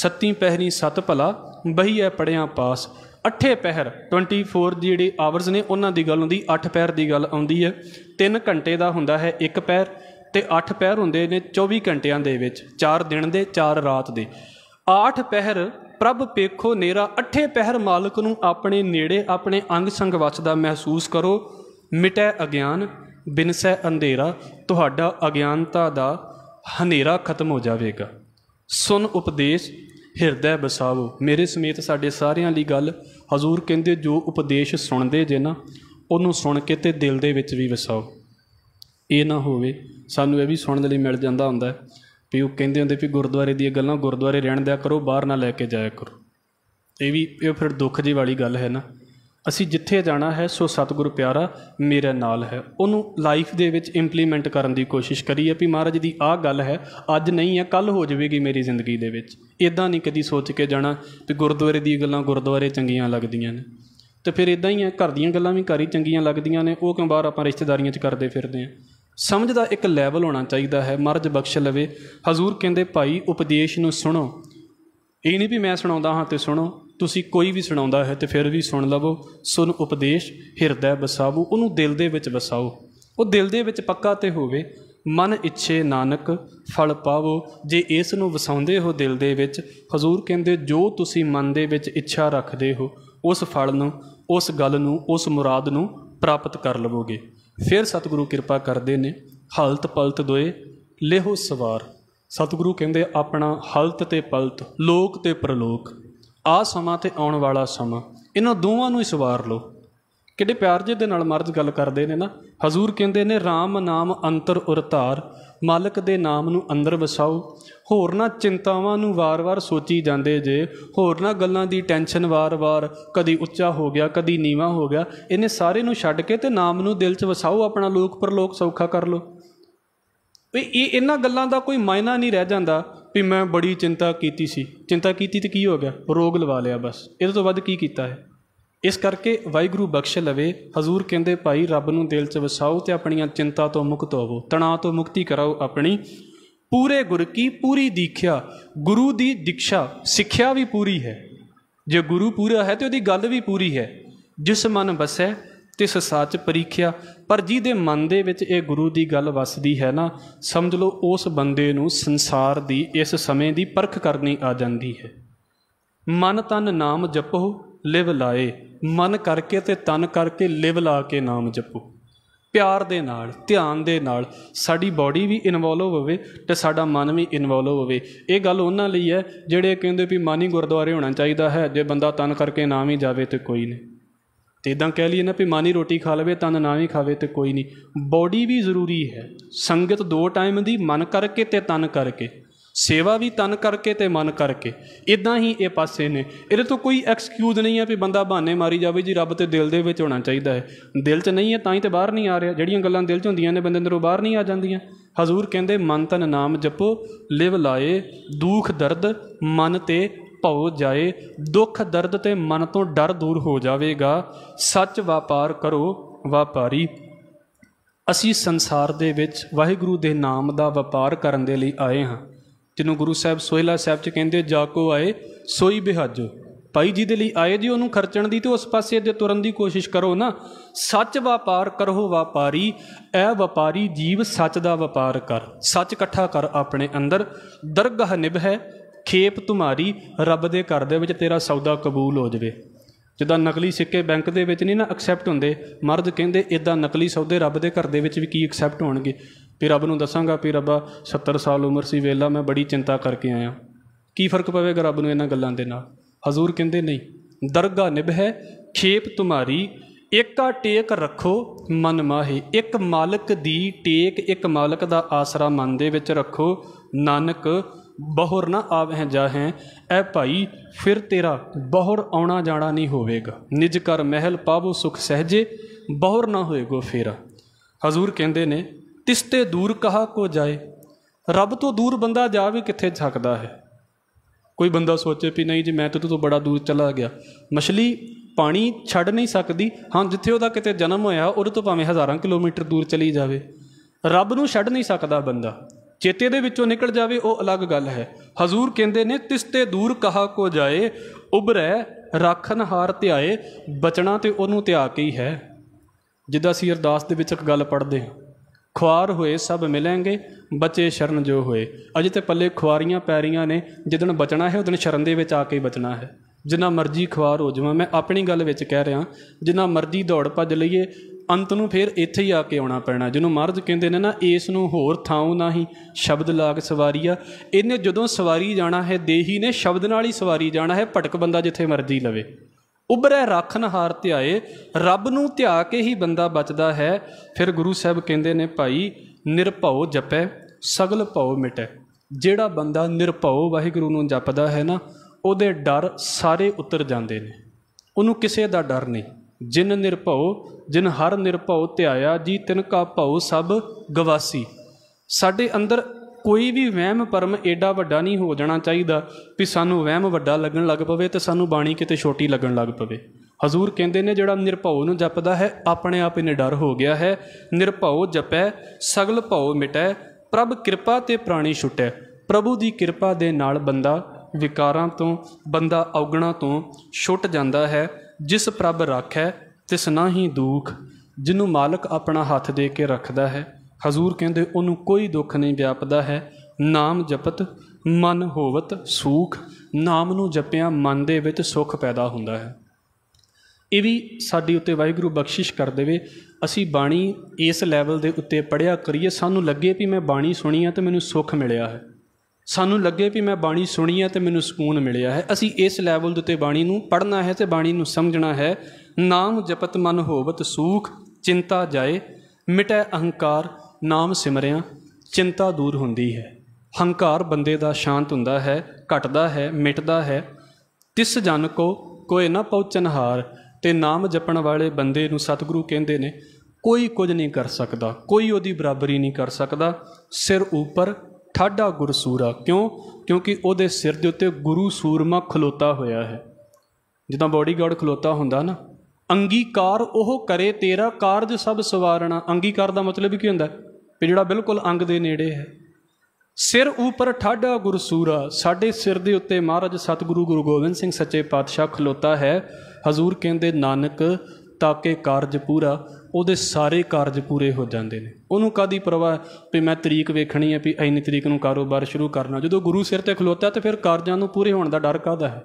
ਸੱਤੀ ਪਹਿਰੀ ਸਤ ਭਲਾ ਐ ਪੜਿਆ ਪਾਸ ਅੱਠੇ ਪਹਿਰ 24 ਦੀ ਜਿਹੜੀ ਆਵਰਸ ਨੇ ਉਹਨਾਂ ਦੀ ਗੱਲ ਹੁੰਦੀ ਅੱਠ ਪਹਿਰ ਦੀ ਗੱਲ ਆਉਂਦੀ ਹੈ 3 ਘੰਟੇ ਦਾ ਹੁੰਦਾ ਹੈ ਇੱਕ ਪਹਿਰ ਤੇ ਅੱਠ ਪਹਿਰ ਹੁੰਦੇ ਨੇ 24 ਘੰਟਿਆਂ ਦੇ ਵਿੱਚ 4 ਦਿਨ ਦੇ 4 ਰਾਤ ਦੇ ਆਠ ਪਹਿਰ ਪ੍ਰਭ ਪੇਖੋ ਨੇਰਾ ਅਠੇ ਪਹਿਰ ਮਾਲਕ ਨੂੰ ਆਪਣੇ ਨੇੜੇ ਆਪਣੇ ਅੰਗ ਸੰਗ ਵਸਦਾ ਮਹਿਸੂਸ ਕਰੋ ਮਿਟੈ ਅਗਿਆਨ ਬਿਨਸੈ ਅੰਧੇਰਾ ਤੁਹਾਡਾ ਅਗਿਆਨਤਾ ਦਾ ਹਨੇਰਾ ਖਤਮ ਹੋ ਜਾਵੇਗਾ ਸੁਨ ਉਪਦੇਸ਼ ਹਿਰਦੈ ਬਸਾਵੋ ਮੇਰੇ ਸਮੇਤ ਸਾਡੇ ਸਾਰਿਆਂ ਲਈ ਗੱਲ ਹਜ਼ੂਰ ਕਹਿੰਦੇ ਜੋ ਉਪਦੇਸ਼ ਸੁਣਦੇ ਜੇ ਨਾ ਉਹਨੂੰ ਸੁਣ ਕੇ ਤੇ ਦਿਲ ਦੇ ਵਿੱਚ ਵੀ ਵਸਾਓ ਇਹ ਨਾ ਹੋਵੇ ਸਾਨੂੰ ਇਹ ਵੀ ਸੁਣਨ ਲਈ ਮਿਲ ਜਾਂਦਾ ਹੁੰਦਾ ਹੈ ਵੀ ਉਹ ਕਹਿੰਦੇ ਹੁੰਦੇ ਵੀ ਗੁਰਦੁਆਰੇ ਦੀਆਂ ਗੱਲਾਂ ਗੁਰਦੁਆਰੇ ਰਹਿਣ ਦਿਆ ਕਰੋ ਬਾਹਰ ਨਾ ਲੈ ਕੇ ਜਾਇਆ ਕਰੋ ਇਹ ਵੀ ਇਹ ਫਿਰ ਦੁੱਖ ਜੀ ਵਾਲੀ ਗੱਲ ਹੈ ਨਾ ਅਸੀਂ ਜਿੱਥੇ ਜਾਣਾ ਹੈ ਸੋ ਸਤਿਗੁਰ ਪਿਆਰਾ ਮੇਰੇ ਨਾਲ ਹੈ ਉਹਨੂੰ ਲਾਈਫ ਦੇ ਵਿੱਚ ਇੰਪਲੀਮੈਂਟ ਕਰਨ ਦੀ ਕੋਸ਼ਿਸ਼ ਕਰੀਏ ਵੀ ਮਹਾਰਾਜ ਦੀ ਆਹ ਗੱਲ ਹੈ ਅੱਜ ਨਹੀਂ ਹੈ ਕੱਲ ਹੋ ਜਾਵੇਗੀ ਮੇਰੀ ਜ਼ਿੰਦਗੀ ਦੇ ਵਿੱਚ ਇਦਾਂ ਨਹੀਂ ਕਦੀ ਸੋਚ ਕੇ ਜਾਣਾ ਵੀ ਗੁਰਦੁਆਰੇ ਦੀ ਗੱਲਾਂ ਗੁਰਦੁਆਰੇ ਚੰਗੀਆਂ ਲੱਗਦੀਆਂ ਨੇ ਤੇ ਫਿਰ ਇਦਾਂ ਹੀ ਹੈ ਘਰ ਦੀਆਂ ਗੱਲਾਂ ਵੀ ਘਰ ਹੀ ਚੰਗੀਆਂ ਲੱਗਦੀਆਂ ਨੇ ਉਹ ਕਿਉਂ ਬਾਹਰ ਆਪਾਂ ਰਿਸ਼ਤੇਦਾਰੀਆਂ 'ਚ ਕਰਦੇ ਫਿਰਦੇ ਆਂ ਸਮਝ ਦਾ ਇੱਕ ਲੈਵਲ ਹੋਣਾ ਚਾਹੀਦਾ ਹੈ ਮਰਜ ਬਖਸ਼ ਲਵੇ ਹਜ਼ੂਰ ਕਹਿੰਦੇ ਭਾਈ ਉਪਦੇਸ਼ ਨੂੰ ਸੁਣੋ ਇਹ ਨਹੀਂ ਵੀ ਮੈਂ ਸੁਣਾਉਂਦਾ ਹਾਂ ਤੇ ਸੁਣੋ ਤੁਸੀਂ ਕੋਈ ਵੀ ਸੁਣਾਉਂਦਾ ਹੈ ਤੇ ਫਿਰ ਵੀ ਸੁਣ ਲਵੋ ਸੁਣ ਉਪਦੇਸ਼ ਹਿਰਦੈ ਬਸਾਵੋ ਉਹਨੂੰ ਦਿਲ ਦੇ ਵਿੱਚ ਬਸਾਓ ਉਹ ਦਿਲ ਦੇ ਵਿੱਚ ਪੱਕਾ ਤੇ ਹੋਵੇ ਮਨ ਇੱਛੇ ਨਾਨਕ ਫਲ ਪਾਵੋ ਜੇ ਇਸ ਨੂੰ ਵਸਾਉਂਦੇ ਹੋ ਦਿਲ ਦੇ ਵਿੱਚ ਹਜ਼ੂਰ ਕਹਿੰਦੇ ਜੋ ਤੁਸੀਂ ਮਨ ਦੇ ਵਿੱਚ ਇੱਛਾ ਰੱਖਦੇ ਹੋ ਉਸ ਫਲ ਨੂੰ ਉਸ ਗੱਲ ਨੂੰ ਉਸ ਮੁਰਾਦ ਨੂੰ ਪ੍ਰਾਪਤ ਕਰ ਲਵੋਗੇ ਫਿਰ ਸਤਿਗੁਰੂ ਕਿਰਪਾ ਕਰਦੇ ਨੇ ਹਲਤ ਪਲਤ ਦੋਏ ਲੇਹੋ ਸਵਾਰ ਸਤਿਗੁਰੂ ਕਹਿੰਦੇ ਆਪਣਾ ਹਲਤ ਤੇ ਪਲਤ ਲੋਕ ਤੇ ਪ੍ਰਲੋਕ ਆ ਸਮਾਂ ਤੇ ਆਉਣ ਵਾਲਾ ਸਮਾਂ ਇਹਨਾਂ ਦੋਵਾਂ ਨੂੰ ਹੀ ਸਵਾਰ ਲੋ ਕਿਹੜੇ ਪਿਆਰ ਜੇ ਦੇ ਨਾਲ ਮਰਦ ਗੱਲ ਕਰਦੇ ਨੇ ਨਾ ਹਜ਼ੂਰ ਕਹਿੰਦੇ ਨੇ RAM ਨਾਮ ਅੰਤਰ ਉਰਤਾਰ ਮਾਲਕ ਦੇ ਨਾਮ ਨੂੰ ਅੰਦਰ ਵਸਾਓ ਹੋਰ ਨਾ ਚਿੰਤਾਵਾਂ ਨੂੰ ਵਾਰ-ਵਾਰ ਸੋਚੀ ਜਾਂਦੇ ਜੇ ਹੋਰ ਨਾ ਗੱਲਾਂ ਦੀ ਟੈਨਸ਼ਨ ਵਾਰ-ਵਾਰ ਕਦੀ ਉੱਚਾ ਹੋ ਗਿਆ ਕਦੀ ਨੀਵਾ ਹੋ ਗਿਆ ਇਹਨੇ ਸਾਰੇ ਨੂੰ ਛੱਡ ਕੇ ਤੇ ਨਾਮ ਨੂੰ ਦਿਲ 'ਚ ਵਸਾਓ ਆਪਣਾ ਲੋਕ ਪਰਲੋਕ ਸੌਖਾ ਕਰ ਲਓ ਵੀ ਇਹ ਇਹਨਾਂ ਗੱਲਾਂ ਦਾ ਕੋਈ ਮਾਇਨਾ ਨਹੀਂ ਰਹਿ ਜਾਂਦਾ ਵੀ ਮੈਂ ਬੜੀ ਚਿੰਤਾ ਕੀਤੀ ਸੀ ਚਿੰਤਾ ਕੀਤੀ ਤੇ ਕੀ ਹੋ ਗਿਆ ਰੋਗ ਲਵਾ ਲਿਆ ਬਸ ਇਹਦੇ ਤੋਂ ਵੱਧ ਕੀ ਕੀਤਾ ਹੈ ਇਸ ਕਰਕੇ ਵਾਹਿਗੁਰੂ ਬਖਸ਼ ਲਵੇ ਹਜ਼ੂਰ ਕਹਿੰਦੇ ਭਾਈ ਰੱਬ ਨੂੰ ਦਿਲ 'ਚ ਵਸਾਓ ਤੇ ਆਪਣੀਆਂ ਚਿੰਤਾ ਤੋਂ ਮੁਕਤ ਹੋਵੋ ਤਣਾਅ ਤੋਂ ਮੁਕਤੀ ਕਰਾਓ ਆਪਣੀ ਪੂਰੇ ਗੁਰ ਕੀ ਪੂਰੀ ਦੀਖਿਆ ਗੁਰੂ ਦੀ ਦੀਖਿਆ ਸਿੱਖਿਆ ਵੀ ਪੂਰੀ ਹੈ ਜੇ ਗੁਰੂ ਪੂਰਾ ਹੈ ਤੇ ਉਹਦੀ ਗੱਲ ਵੀ ਪੂਰੀ ਹੈ ਜਿਸ ਮਨ ਵਸੈ ਤਿਸ ਸੱਚ ਪਰੀਖਿਆ ਪਰ ਜਿਹਦੇ ਮਨ ਦੇ ਵਿੱਚ ਇਹ ਗੁਰੂ ਦੀ ਗੱਲ ਵਸਦੀ ਹੈ ਨਾ ਸਮਝ ਲਓ ਉਸ ਬੰਦੇ ਨੂੰ ਸੰਸਾਰ ਦੀ ਇਸ ਸਮੇਂ ਦੀ ਪਰਖ ਕਰਨੀ ਆ ਜਾਂਦੀ ਹੈ ਮਨ ਤਨ ਨਾਮ ਜਪੋ ਲਿਵ ਲਾਏ ਮਨ ਕਰਕੇ ਤੇ ਤਨ ਕਰਕੇ ਲਿਵ ਲਾ ਕੇ ਨਾਮ ਜਪੋ ਪਿਆਰ ਦੇ ਨਾਲ ਧਿਆਨ ਦੇ ਨਾਲ ਸਾਡੀ ਬਾਡੀ ਵੀ ਇਨਵੋਲਵ ਹੋਵੇ ਤੇ ਸਾਡਾ ਮਨ ਵੀ ਇਨਵੋਲਵ ਹੋਵੇ ਇਹ ਗੱਲ ਉਹਨਾਂ ਲਈ ਹੈ ਜਿਹੜੇ ਕਹਿੰਦੇ ਵੀ ਮਾਨੀ ਗੁਰਦੁਆਰੇ ਹੋਣਾ ਚਾਹੀਦਾ ਹੈ ਜੇ ਬੰਦਾ ਤਨ ਕਰਕੇ ਨਾਮ ਹੀ ਜਾਵੇ ਤੇ ਕੋਈ ਨਹੀਂ ਤੇ ਇਦਾਂ ਕਹਿ ਲਈਏ ਨਾ ਵੀ ਮਾਨੀ ਰੋਟੀ ਖਾ ਲਵੇ ਤਨ ਨਾ ਵੀ ਖਾਵੇ ਤੇ ਕੋਈ ਨਹੀਂ ਬਾਡੀ ਵੀ ਜ਼ਰੂਰੀ ਹੈ ਸੰਗਤ ਦੋ ਟਾਈਮ ਦੀ ਮਨ ਕਰਕੇ ਤੇ ਤਨ ਕਰਕੇ ਸੇਵਾ ਵੀ ਤਨ ਕਰਕੇ ਤੇ ਮਨ ਕਰਕੇ ਇਦਾਂ ਹੀ ਇਹ ਪਾਸੇ ਨੇ ਇਹਦੇ ਤੋਂ ਕੋਈ ਐਕਸਕਿਊਜ਼ ਨਹੀਂ ਹੈ ਵੀ ਬੰਦਾ ਬਹਾਨੇ ਮਾਰੀ ਜਾਵੇ ਜੀ ਰੱਬ ਤੇ ਦਿਲ ਦੇ ਵਿੱਚ ਹੋਣਾ ਚਾਹੀਦਾ ਹੈ ਦਿਲ 'ਚ ਨਹੀਂ ਹੈ ਤਾਂ ਹੀ ਤੇ ਬਾਹਰ ਨਹੀਂ ਆ ਰਿਹਾ ਜਿਹੜੀਆਂ ਗੱਲਾਂ ਦਿਲ 'ਚ ਹੁੰਦੀਆਂ ਨੇ ਬੰਦੇ ਅੰਦਰੋਂ ਬਾਹਰ ਨਹੀਂ ਆ ਜਾਂਦੀਆਂ ਹਜ਼ੂਰ ਕਹਿੰਦੇ ਮਨ ਤਨ ਨਾਮ ਜਪੋ ਲਿਵ ਲਾਏ ਦੁੱਖ ਦਰਦ ਮਨ ਤੇ ਭਉ ਜਾਏ ਦੁੱਖ ਦਰਦ ਤੇ ਮਨ ਤੋਂ ਡਰ ਦੂਰ ਹੋ ਜਾਵੇਗਾ ਸੱਚ ਵਪਾਰ ਕਰੋ ਵਪਾਰੀ ਅਸੀਂ ਸੰਸਾਰ ਦੇ ਵਿੱਚ ਵਾਹਿਗੁਰੂ ਦੇ ਨਾਮ ਦਾ ਵਪਾਰ ਕਰਨ ਦੇ ਲਈ ਆਏ ਹਾਂ ਜਿਹਨੂੰ ਗੁਰੂ ਸਾਹਿਬ ਸੋਹਿਲਾ ਸਾਹਿਬ ਚ ਕਹਿੰਦੇ ਜਾ ਕੋ ਆਏ ਸੋਈ ਬਿਹਾਜੋ ਭਾਈ ਜੀ ਦੇ ਲਈ ਆਏ ਜੀ ਉਹਨੂੰ ਖਰਚਣ ਦੀ ਤੇ ਉਸ ਪਾਸੇ ਦੇ ਤੁਰਨ ਦੀ ਕੋਸ਼ਿਸ਼ ਕਰੋ ਨਾ ਸੱਚ ਵਪਾਰ ਕਰੋ ਵਪਾਰੀ ਐ ਵਪਾਰੀ ਜੀਵ ਸੱਚ ਦਾ ਵਪਾਰ ਕਰ ਸੱਚ ਇਕੱਠਾ ਕਰ ਆਪਣੇ ਅੰਦਰ ਦਰਗਹ ਨਿਭ ਹੈ ਖੇਪ ਤੁਮਾਰੀ ਰੱਬ ਦੇ ਘਰ ਦੇ ਵਿੱਚ ਤੇਰਾ ਸੌਦਾ ਕਬੂਲ ਹੋ ਜਵੇ ਜਿੱਦਾਂ ਨਕਲੀ ਸਿੱਕੇ ਬੈਂਕ ਦੇ ਵਿੱਚ ਨਹੀਂ ਨਾ ਐਕਸੈਪਟ ਹੁੰਦੇ ਮਰਦ ਕਹਿੰਦੇ ਇਦਾਂ ਨਕਲੀ ਸੌਦੇ ਰੱਬ ਦੇ ਘਰ ਦੇ ਵਿੱਚ ਵੀ ਕੀ ਐਕਸੈਪਟ ਹੋਣਗੇ ਤੇ ਰੱਬ ਨੂੰ ਦੱਸਾਂਗਾ ਵੀ ਰੱਬਾ 70 ਸਾਲ ਉਮਰ ਸੀ ਵੇਲਾ ਮੈਂ ਬੜੀ ਚਿੰਤਾ ਕਰਕੇ ਆਇਆ ਕੀ ਫਰਕ ਪਵੇਗਾ ਰੱਬ ਨੂੰ ਇਹਨਾਂ ਗੱਲਾਂ ਦੇ ਨਾਲ ਹਜ਼ੂਰ ਕਹਿੰਦੇ ਨਹੀਂ ਦਰਗਾ ਨਿਭ ਹੈ ਖੇਪ ਤੁਮਾਰੀ ਏਕਾ ਟੇਕ ਰੱਖੋ ਮਨ ਮਾਹੀ ਇੱਕ ਮਾਲਕ ਦੀ ਟੇਕ ਇੱਕ ਮਾਲਕ ਦਾ ਆਸਰਾ ਮਨ ਦੇ ਵਿੱਚ ਰੱਖੋ ਨਾਨਕ ਬਹੁਰ ਨਾ ਆਵਹਿ ਜਾਹੈ ਐ ਭਾਈ ਫਿਰ ਤੇਰਾ ਬਹੁਰ ਆਉਣਾ ਜਾਣਾ ਨਹੀਂ ਹੋਵੇਗਾ ਨਿਜ ਕਰ ਮਹਿਲ ਪਾਵੋ ਸੁਖ ਸਹਜੇ ਬਹੁਰ ਨਾ ਹੋਏਗੋ ਫੇਰਾ ਹਜ਼ੂਰ ਕਹਿੰਦੇ ਨੇ ਤਿਸ ਤੇ ਦੂਰ ਕਹਾ ਕੋ ਜਾਏ ਰੱਬ ਤੋਂ ਦੂਰ ਬੰਦਾ ਜਾ ਵੀ ਕਿੱਥੇ ਝੱਕਦਾ ਹੈ ਕੋਈ ਬੰਦਾ ਸੋਚੇ ਵੀ ਨਹੀਂ ਜੀ ਮੈਂ ਤੇ ਤੋਂ ਬੜਾ ਦੂਰ ਚਲਾ ਗਿਆ ਮਛਲੀ ਪਾਣੀ ਛੱਡ ਨਹੀਂ ਸਕਦੀ ਹਾਂ ਜਿੱਥੇ ਉਹਦਾ ਕਿਤੇ ਜਨਮ ਹੋਇਆ ਉਹਦੇ ਤੋਂ ਭਾਵੇਂ ਹਜ਼ਾਰਾਂ ਕਿਲੋਮੀਟਰ ਦੂਰ ਚਲੀ ਜਾਵੇ ਰੱਬ ਨੂੰ ਛੱਡ ਨਹੀਂ ਸਕਦਾ ਬੰਦਾ ਚੇਤੇ ਦੇ ਵਿੱਚੋਂ ਨਿਕਲ ਜਾਵੇ ਉਹ ਅਲੱਗ ਗੱਲ ਹੈ ਹਜ਼ੂਰ ਕਹਿੰਦੇ ਨੇ ਤਿਸ ਤੇ ਦੂਰ ਕਹਾ ਕੋ ਜਾਏ ਉਬਰੈ ਰਾਖਨ ਹਾਰ ਧਿਆਏ ਬਚਣਾ ਤੇ ਉਹਨੂੰ ਧਿਆ ਕੇ ਹੀ ਹੈ ਜਿੱਦਾਂ ਅਸੀਂ ਅਰਦਾਸ ਦੇ ਵਿੱਚ ਇੱਕ ਗੱਲ ਪੜ੍ਹਦੇ ਹਾਂ ਖੁਆਰ ਹੋਏ ਸਭ ਮਿਲਾਂਗੇ ਬਚੇ ਸ਼ਰਨ ਜੋ ਹੋਏ ਅਜੇ ਤੇ ਪੱਲੇ ਖੁਆਰੀਆਂ ਪੈਰੀਆਂ ਨੇ ਜਿੱਦਣ ਬਚਣਾ ਹੈ ਉਦਣ ਸ਼ਰਨ ਦੇ ਵਿੱਚ ਆ ਕੇ ਬਚਣਾ ਹੈ ਜਿੰਨਾ ਮਰਜ਼ੀ ਖੁਆਰ ਹੋ ਜਾਵਾਂ ਮੈਂ ਆਪਣੀ ਗੱਲ ਵਿੱਚ ਕਹਿ ਰਿਹਾ ਜਿੰਨਾ ਮਰਜ਼ੀ ਦੌੜ ਭੱਜ ਲਈਏ ਅੰਤ ਨੂੰ ਫਿਰ ਇੱਥੇ ਹੀ ਆ ਕੇ ਆਉਣਾ ਪੈਣਾ ਜਿਹਨੂੰ ਮਰਦ ਕਹਿੰਦੇ ਨੇ ਨਾ ਇਸ ਨੂੰ ਹੋਰ ਥਾਉ ਨਹੀਂ ਸ਼ਬਦ ਲਾਗ ਸਵਾਰੀਆ ਇਹਨੇ ਜਦੋਂ ਸਵਾਰੀ ਜਾਣਾ ਹੈ ਦੇਹੀ ਨੇ ਸ਼ਬਦ ਨਾਲ ਹੀ ਸਵਾਰੀ ਜਾਣਾ ਹੈ ਭਟਕ ਬੰਦਾ ਜਿੱਥੇ ਮਰਜ਼ੀ ਲਵੇ ਉਬਰੇ ਰੱਖਣ ਹਾਰ ਧਿਆਏ ਰੱਬ ਨੂੰ ਧਿਆ ਕੇ ਹੀ ਬੰਦਾ ਬਚਦਾ ਹੈ ਫਿਰ ਗੁਰੂ ਸਾਹਿਬ ਕਹਿੰਦੇ ਨੇ ਭਾਈ ਨਿਰਭਉ ਜਪੈ ਸਗਲ ਭਉ ਮਿਟੈ ਜਿਹੜਾ ਬੰਦਾ ਨਿਰਭਉ ਵਾਹਿਗੁਰੂ ਨੂੰ ਜਪਦਾ ਹੈ ਨਾ ਉਹਦੇ ਡਰ ਸਾਰੇ ਉਤਰ ਜਾਂਦੇ ਨੇ ਉਹਨੂੰ ਕਿਸੇ ਦਾ ਡਰ ਨਹੀਂ ਜਿਨ ਨਿਰਭਉ ਜਿਨ ਹਰ ਨਿਰਭਉ ਧਿਆਇਆ ਜੀ ਤਿਨ ਕਾ ਭਉ ਸਭ ਗਵਾਸੀ ਸਾਡੇ ਅੰਦਰ ਕੋਈ ਵੀ ਵਹਿਮ ਪਰਮ ਏਡਾ ਵੱਡਾ ਨਹੀਂ ਹੋ ਜਾਣਾ ਚਾਹੀਦਾ ਵੀ ਸਾਨੂੰ ਵਹਿਮ ਵੱਡਾ ਲੱਗਣ ਲੱਗ ਪਵੇ ਤੇ ਸਾਨੂੰ ਬਾਣੀ ਕਿਤੇ ਛੋਟੀ ਲੱਗਣ ਲੱਗ ਪਵੇ ਹਜ਼ੂਰ ਕਹਿੰਦੇ ਨੇ ਜਿਹੜਾ ਨਿਰਭਉ ਨੂੰ ਜਪਦਾ ਹੈ ਆਪਣੇ ਆਪ ਹੀ ਨਿਡਰ ਹੋ ਗਿਆ ਹੈ ਨਿਰਭਉ ਜਪੈ ਸਗਲ ਭਉ ਮਿਟੈ ਪ੍ਰਭ ਕਿਰਪਾ ਤੇ ਪ੍ਰਾਣੀ ਛੁਟੈ ਪ੍ਰਭੂ ਦੀ ਕਿਰਪਾ ਦੇ ਨਾਲ ਬੰਦਾ ਵਿਕਾਰਾਂ ਤੋਂ ਬੰਦਾ ਔਗਣਾ ਤੋਂ ਛੁੱਟ ਜਾਂਦਾ ਹੈ ਜਿਸ ਪ੍ਰਭ ਰੱਖੈ ਤਿਸ ਨਾ ਹੀ ਦੁਖ ਜਿਹਨੂੰ ਮਾਲਕ ਆਪਣਾ ਹੱਥ ਦੇ ਕੇ ਰੱਖਦਾ ਹੈ ਹਜ਼ੂਰ ਕਹਿੰਦੇ ਉਹਨੂੰ ਕੋਈ ਦੁੱਖ ਨਹੀਂ ਵਿਆਪਦਾ ਹੈ ਨਾਮ ਜਪਤ ਮਨ ਹੋਵਤ ਸੂਖ ਨਾਮ ਨੂੰ ਜਪਿਆ ਮਨ ਦੇ ਵਿੱਚ ਸੁਖ ਪੈਦਾ ਹੁੰਦਾ ਹੈ ਇਹ ਵੀ ਸਾਡੀ ਉੱਤੇ ਵਾਹਿਗੁਰੂ ਬਖਸ਼ਿਸ਼ ਕਰ ਦੇਵੇ ਅਸੀਂ ਬਾਣੀ ਇਸ ਲੈਵਲ ਦੇ ਉੱਤੇ ਪੜਿਆ ਕਰੀਏ ਸਾਨੂੰ ਲੱਗੇ ਵੀ ਮੈਂ ਬਾਣੀ ਸੁਣੀ ਆ ਤੇ ਮੈਨੂੰ ਸੁਖ ਮਿਲਿਆ ਹੈ ਸਾਨੂੰ ਲੱਗੇ ਵੀ ਮੈਂ ਬਾਣੀ ਸੁਣੀ ਆ ਤੇ ਮੈਨੂੰ ਸਕੂਨ ਮਿਲਿਆ ਹੈ ਅਸੀਂ ਇਸ ਲੈਵਲ ਦੇ ਉੱਤੇ ਬਾਣੀ ਨੂੰ ਪੜਨਾ ਹੈ ਤੇ ਬਾਣੀ ਨੂੰ ਸਮਝਣਾ ਹੈ ਨਾਮ ਜਪਤ ਮਨ ਹੋਵਤ ਸੂਖ ਚਿੰਤਾ ਜਾਏ ਮਿਟੈ ਅਹੰਕਾਰ ਨਾਮ ਸਿਮਰਿਆ ਚਿੰਤਾ ਦੂਰ ਹੁੰਦੀ ਹੈ ਹੰਕਾਰ ਬੰਦੇ ਦਾ ਸ਼ਾਂਤ ਹੁੰਦਾ ਹੈ ਘਟਦਾ ਹੈ ਮਿਟਦਾ ਹੈ ਤਿਸ ਜਨ ਕੋ ਕੋਈ ਨਾ ਹਾਰ ਤੇ ਨਾਮ ਜਪਣ ਵਾਲੇ ਬੰਦੇ ਨੂੰ ਸਤਿਗੁਰੂ ਕਹਿੰਦੇ ਨੇ ਕੋਈ ਕੁਝ ਨਹੀਂ ਕਰ ਸਕਦਾ ਕੋਈ ਉਹਦੀ ਬਰਾਬਰੀ ਨਹੀਂ ਕਰ ਸਕਦਾ ਸਿਰ ਉੱਪਰ ਠਾਡਾ ਗੁਰਸੂਰਾ ਕਿਉਂ ਕਿਉਂਕਿ ਉਹਦੇ ਸਿਰ ਦੇ ਉੱਤੇ ਗੁਰੂ ਸੂਰਮਾ ਖਲੋਤਾ ਹੋਇਆ ਹੈ ਜਿੱਦਾਂ ਬੋਡੀਗਾਰਡ ਖਲੋਤਾ ਹੁੰਦਾ ਨਾ ਅੰਗੀਕਾਰ ਉਹ ਕਰੇ ਤੇਰਾ ਕਾਰਜ ਸਭ ਸਵਾਰਣਾ ਅੰਗੀਕਾਰ ਦਾ ਮਤਲਬ ਕੀ ਹੁੰਦਾ ਹੈ ਵੀ ਜਿਹੜਾ ਬਿਲਕੁਲ ਅੰਗ ਦੇ ਨੇੜੇ ਹੈ ਸਿਰ ਉਪਰ ਠਾਡਾ ਗੁਰਸੂਰਾ ਸਾਡੇ ਸਿਰ ਦੇ ਉੱਤੇ ਮਹਾਰਾਜ ਸਤਿਗੁਰੂ ਗੁਰੂ ਗੋਬਿੰਦ ਸਿੰਘ ਸੱਚੇ ਪਾਤਸ਼ਾਹ ਖਲੋਤਾ ਹੈ ਹਜ਼ੂਰ ਕਹਿੰਦੇ ਨਾਨਕ ਤਾਕੇ ਕਾਰਜ ਪੂਰਾ ਉਹਦੇ ਸਾਰੇ ਕਾਰਜ ਪੂਰੇ ਹੋ ਜਾਂਦੇ ਨੇ ਉਹਨੂੰ ਕਾਦੀ ਪਰਵਾਹ ਵੀ ਮੈਂ ਤਰੀਕ ਵੇਖਣੀ ਹੈ ਵੀ ਐਨੀ ਤਰੀਕ ਨੂੰ ਕਾਰੋਬਾਰ ਸ਼ੁਰੂ ਕਰਨਾ ਜਦੋਂ ਗੁਰੂ ਸਿਰ ਤੇ ਖਲੋਤਾ ਤੇ ਫਿਰ ਕਾਰਜਾਂ ਨੂੰ ਪੂਰੇ ਹੋਣ ਦਾ ਡਰ ਕਾਦਾ ਹੈ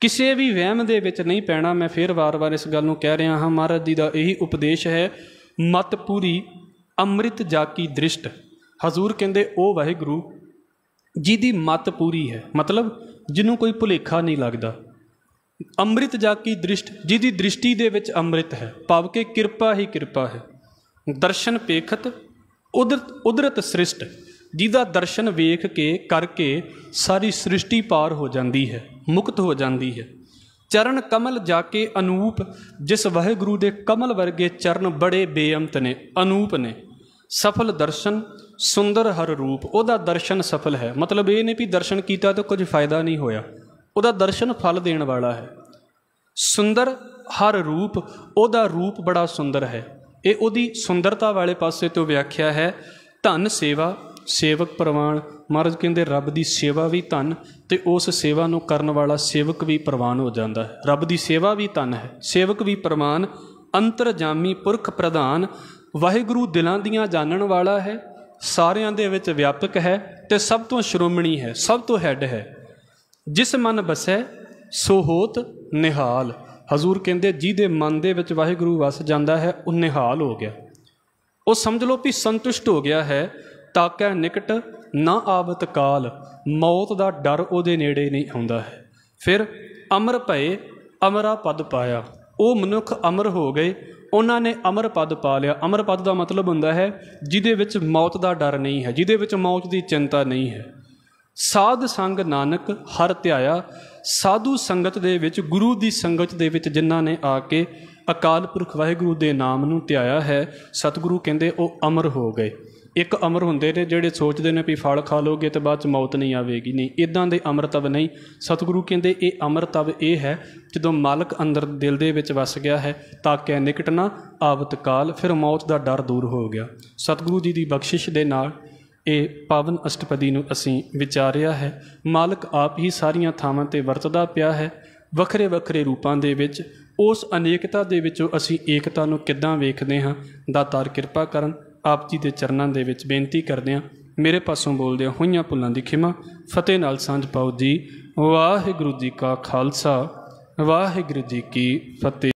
ਕਿਸੇ ਵੀ ਵਹਿਮ ਦੇ ਵਿੱਚ ਨਹੀਂ ਪੈਣਾ ਮੈਂ ਫੇਰ ਵਾਰ-ਵਾਰ ਇਸ ਗੱਲ ਨੂੰ ਕਹਿ ਰਿਹਾ ਹਾਂ ਮਹਾਰਾਜ ਜੀ ਦਾ ਇਹੀ ਉਪਦੇਸ਼ ਹੈ ਮਤ ਪੂਰੀ ਅੰਮ੍ਰਿਤ ਜਾ ਕੀ ਦ੍ਰਿਸ਼ਟ ਹਜ਼ੂਰ ਕਹਿੰਦੇ ਉਹ ਵਾਹਿਗੁਰੂ ਜਿਹਦੀ ਮਤ ਪੂਰੀ ਹੈ ਮਤਲਬ ਜਿਹਨੂੰ ਕੋਈ ਭੁਲੇਖਾ ਨਹੀਂ ਲੱਗਦਾ ਅੰਮ੍ਰਿਤ ਜਾ ਕੀ ਦ੍ਰਿਸ਼ਟ ਜਿਹਦੀ ਦ੍ਰਿਸ਼ਟੀ ਦੇ ਵਿੱਚ ਅੰਮ੍ਰਿਤ ਹੈ ਭਾਵ ਕਿਰਪਾ ਹੀ ਕਿਰਪਾ ਹੈ ਦਰਸ਼ਨ ਪੇਖਤ ਉਦਰਤ ਉਦਰਤ ਸ੍ਰਿਸ਼ਟ ਜਿਹਦਾ ਦਰਸ਼ਨ ਵੇਖ ਕੇ ਕਰਕੇ ਸਾਰੀ ਸ੍ਰਿਸ਼ਟੀ ਪਾਰ ਹੋ ਜਾਂਦੀ ਹੈ ਮੁਕਤ ਹੋ ਜਾਂਦੀ ਹੈ ਚਰਨ ਕਮਲ ਜਾ ਕੇ ਅਨੂਪ ਜਿਸ ਵਾਹਿਗੁਰੂ ਦੇ ਕਮਲ ਵਰਗੇ ਚਰਨ ਬੜੇ ਬੇਅੰਤ ਨੇ ਅਨੂਪ ਨੇ ਸਫਲ ਦਰਸ਼ਨ ਸੁੰਦਰ ਹਰ ਰੂਪ ਉਹਦਾ ਦਰਸ਼ਨ ਸਫਲ ਹੈ ਮਤਲਬ ਇਹ ਨਹੀਂ ਵੀ ਦਰਸ਼ਨ ਕੀਤਾ ਤਾਂ ਕੁਝ ਫਾਇਦਾ ਨਹੀਂ ਹੋਇਆ ਉਹਦਾ ਦਰਸ਼ਨ ਫਲ ਦੇਣ ਵਾਲਾ ਹੈ ਸੁੰਦਰ ਹਰ ਰੂਪ ਉਹਦਾ ਰੂਪ ਬੜਾ ਸੁੰਦਰ ਹੈ ਇਹ ਉਹਦੀ ਸੁੰਦਰਤਾ ਵਾਲੇ ਪਾਸੇ ਤੋਂ ਵਿਆਖਿਆ ਹੈ ਧਨ ਸੇਵਾ ਸੇਵਕ ਪ੍ਰਵਾਨ ਮਹਾਰਾਜ ਕਹਿੰਦੇ ਰੱਬ ਦੀ ਸੇਵਾ ਵੀ ਧਨ ਤੇ ਉਸ ਸੇਵਾ ਨੂੰ ਕਰਨ ਵਾਲਾ ਸੇਵਕ ਵੀ ਪ੍ਰਵਾਨ ਹੋ ਜਾਂਦਾ ਹੈ ਰੱਬ ਦੀ ਸੇਵਾ ਵੀ ਧਨ ਹੈ ਸੇਵਕ ਵੀ ਪ੍ਰਮਾਨ ਅੰਤਰਜਾਮੀ ਪੁਰਖ ਪ੍ਰਧਾਨ ਵਾਹਿਗੁਰੂ ਦਿਲਾਂ ਦੀਆਂ ਜਾਣਨ ਵਾਲਾ ਹੈ ਸਾਰਿਆਂ ਦੇ ਵਿੱਚ ਵਿਆਪਕ ਹੈ ਤੇ ਸਭ ਤੋਂ ਸ਼੍ਰੋਮਣੀ ਹੈ ਸਭ ਤੋਂ ਹੈੱਡ ਹੈ ਜਿਸ ਮਨ ਬਸੈ ਸੋ ਹੋਤ ਨਿਹਾਲ ਹਜ਼ੂਰ ਕਹਿੰਦੇ ਜਿਹਦੇ ਮਨ ਦੇ ਵਿੱਚ ਵਾਹਿਗੁਰੂ ਵਸ ਜਾਂਦਾ ਹੈ ਉਹ ਨਿਹਾਲ ਹੋ ਗਿਆ ਉਹ ਸਮਝ ਲਓ ਵੀ ਸੰਤੁਸ਼ਟ ਹੋ ਗਿਆ ਹੈ ਤਾਕੈ ਨਿਕਟ ਨਾ ਆਵਤ ਕਾਲ ਮੌਤ ਦਾ ਡਰ ਉਹਦੇ ਨੇੜੇ ਨਹੀਂ ਆਉਂਦਾ ਹੈ ਫਿਰ ਅਮਰ ਭਏ ਅਮਰਾ ਪਦ ਪਾਇਆ ਉਹ ਮਨੁੱਖ ਅਮਰ ਹੋ ਗਏ ਉਹਨਾਂ ਨੇ ਅਮਰ ਪਦ ਪਾ ਲਿਆ ਅਮਰ ਪਦ ਦਾ ਮਤਲਬ ਹੁੰਦਾ ਹੈ ਜਿਹਦੇ ਵਿੱਚ ਮੌਤ ਦਾ ਡਰ ਨਹੀਂ ਹੈ ਜਿਹਦੇ ਵਿੱਚ ਮੌਤ ਦੀ ਚਿੰਤਾ ਨਹੀਂ ਹੈ ਸਾਧ ਸੰਗ ਨਾਨਕ ਹਰ ਧਿਆਇਆ ਸਾਧੂ ਸੰਗਤ ਦੇ ਵਿੱਚ ਗੁਰੂ ਦੀ ਸੰਗਤ ਦੇ ਵਿੱਚ ਜਿਨ੍ਹਾਂ ਨੇ ਆ ਕੇ ਅਕਾਲ ਪੁਰਖ ਵਾਹਿਗੁਰੂ ਦੇ ਨਾਮ ਨੂੰ ਧਿਆਇਆ ਹੈ ਸਤਿਗੁਰੂ ਕਹਿੰਦੇ ਉਹ ਅਮਰ ਹੋ ਗਏ ਇੱਕ ਅਮਰ ਹੁੰਦੇ ਨੇ ਜਿਹੜੇ ਸੋਚਦੇ ਨੇ ਵੀ ਫਲ ਖਾ ਲੋਗੇ ਤੇ ਬਾਅਦ ਚ ਮੌਤ ਨਹੀਂ ਆਵੇਗੀ ਨਹੀਂ ਇਦਾਂ ਦੇ ਅਮਰਤਵ ਨਹੀਂ ਸਤਿਗੁਰੂ ਕਹਿੰਦੇ ਇਹ ਅਮਰਤਵ ਇਹ ਹੈ ਜਦੋਂ ਮਾਲਕ ਅੰਦਰ ਦਿਲ ਦੇ ਵਿੱਚ ਵਸ ਗਿਆ ਹੈ ਤਾਂ ਕਿ ਨਿਕਟ ਨਾ ਆਵਤ ਕਾਲ ਫਿਰ ਮੌਤ ਦਾ ਡਰ ਦੂਰ ਹੋ ਗਿਆ ਸਤਿਗੁਰੂ ਜੀ ਦੀ ਬਖਸ਼ਿਸ਼ ਦੇ ਨਾਲ ਇਹ ਪਵਨ ਅਸ਼ਟਪਦੀ ਨੂੰ ਅਸੀਂ ਵਿਚਾਰਿਆ ਹੈ ਮਾਲਕ ਆਪ ਹੀ ਸਾਰੀਆਂ ਥਾਵਾਂ ਤੇ ਵਰਤਦਾ ਪਿਆ ਹੈ ਵੱਖਰੇ ਵੱਖਰੇ ਰੂਪਾਂ ਦੇ ਵਿੱਚ ਉਸ ਅਨੇਕਤਾ ਦੇ ਵਿੱਚੋਂ ਅਸੀਂ ਏਕਤਾ ਨੂੰ ਕਿੱਦਾਂ ਵੇਖਦੇ ਹਾਂ ਦਾਤਾਰ ਕਿਰਪਾ ਕਰਨ ਆਪ ਜੀ ਦੇ ਚਰਨਾਂ ਦੇ ਵਿੱਚ ਬੇਨਤੀ ਕਰਦੇ ਹਾਂ ਮੇਰੇ ਪਾਸੋਂ ਬੋਲਦੇ ਹੋਈਆਂ ਪੁੱਲਾਂ ਦੀ ਖਿਮਾ ਫਤਿਹ ਨਾਲ ਸਾਂਝ ਪਾਉ ਜੀ ਵਾਹਿਗੁਰੂ ਜੀ ਕਾ ਖਾਲਸਾ ਵਾਹਿਗੁਰੂ ਜੀ ਕੀ ਫਤਿਹ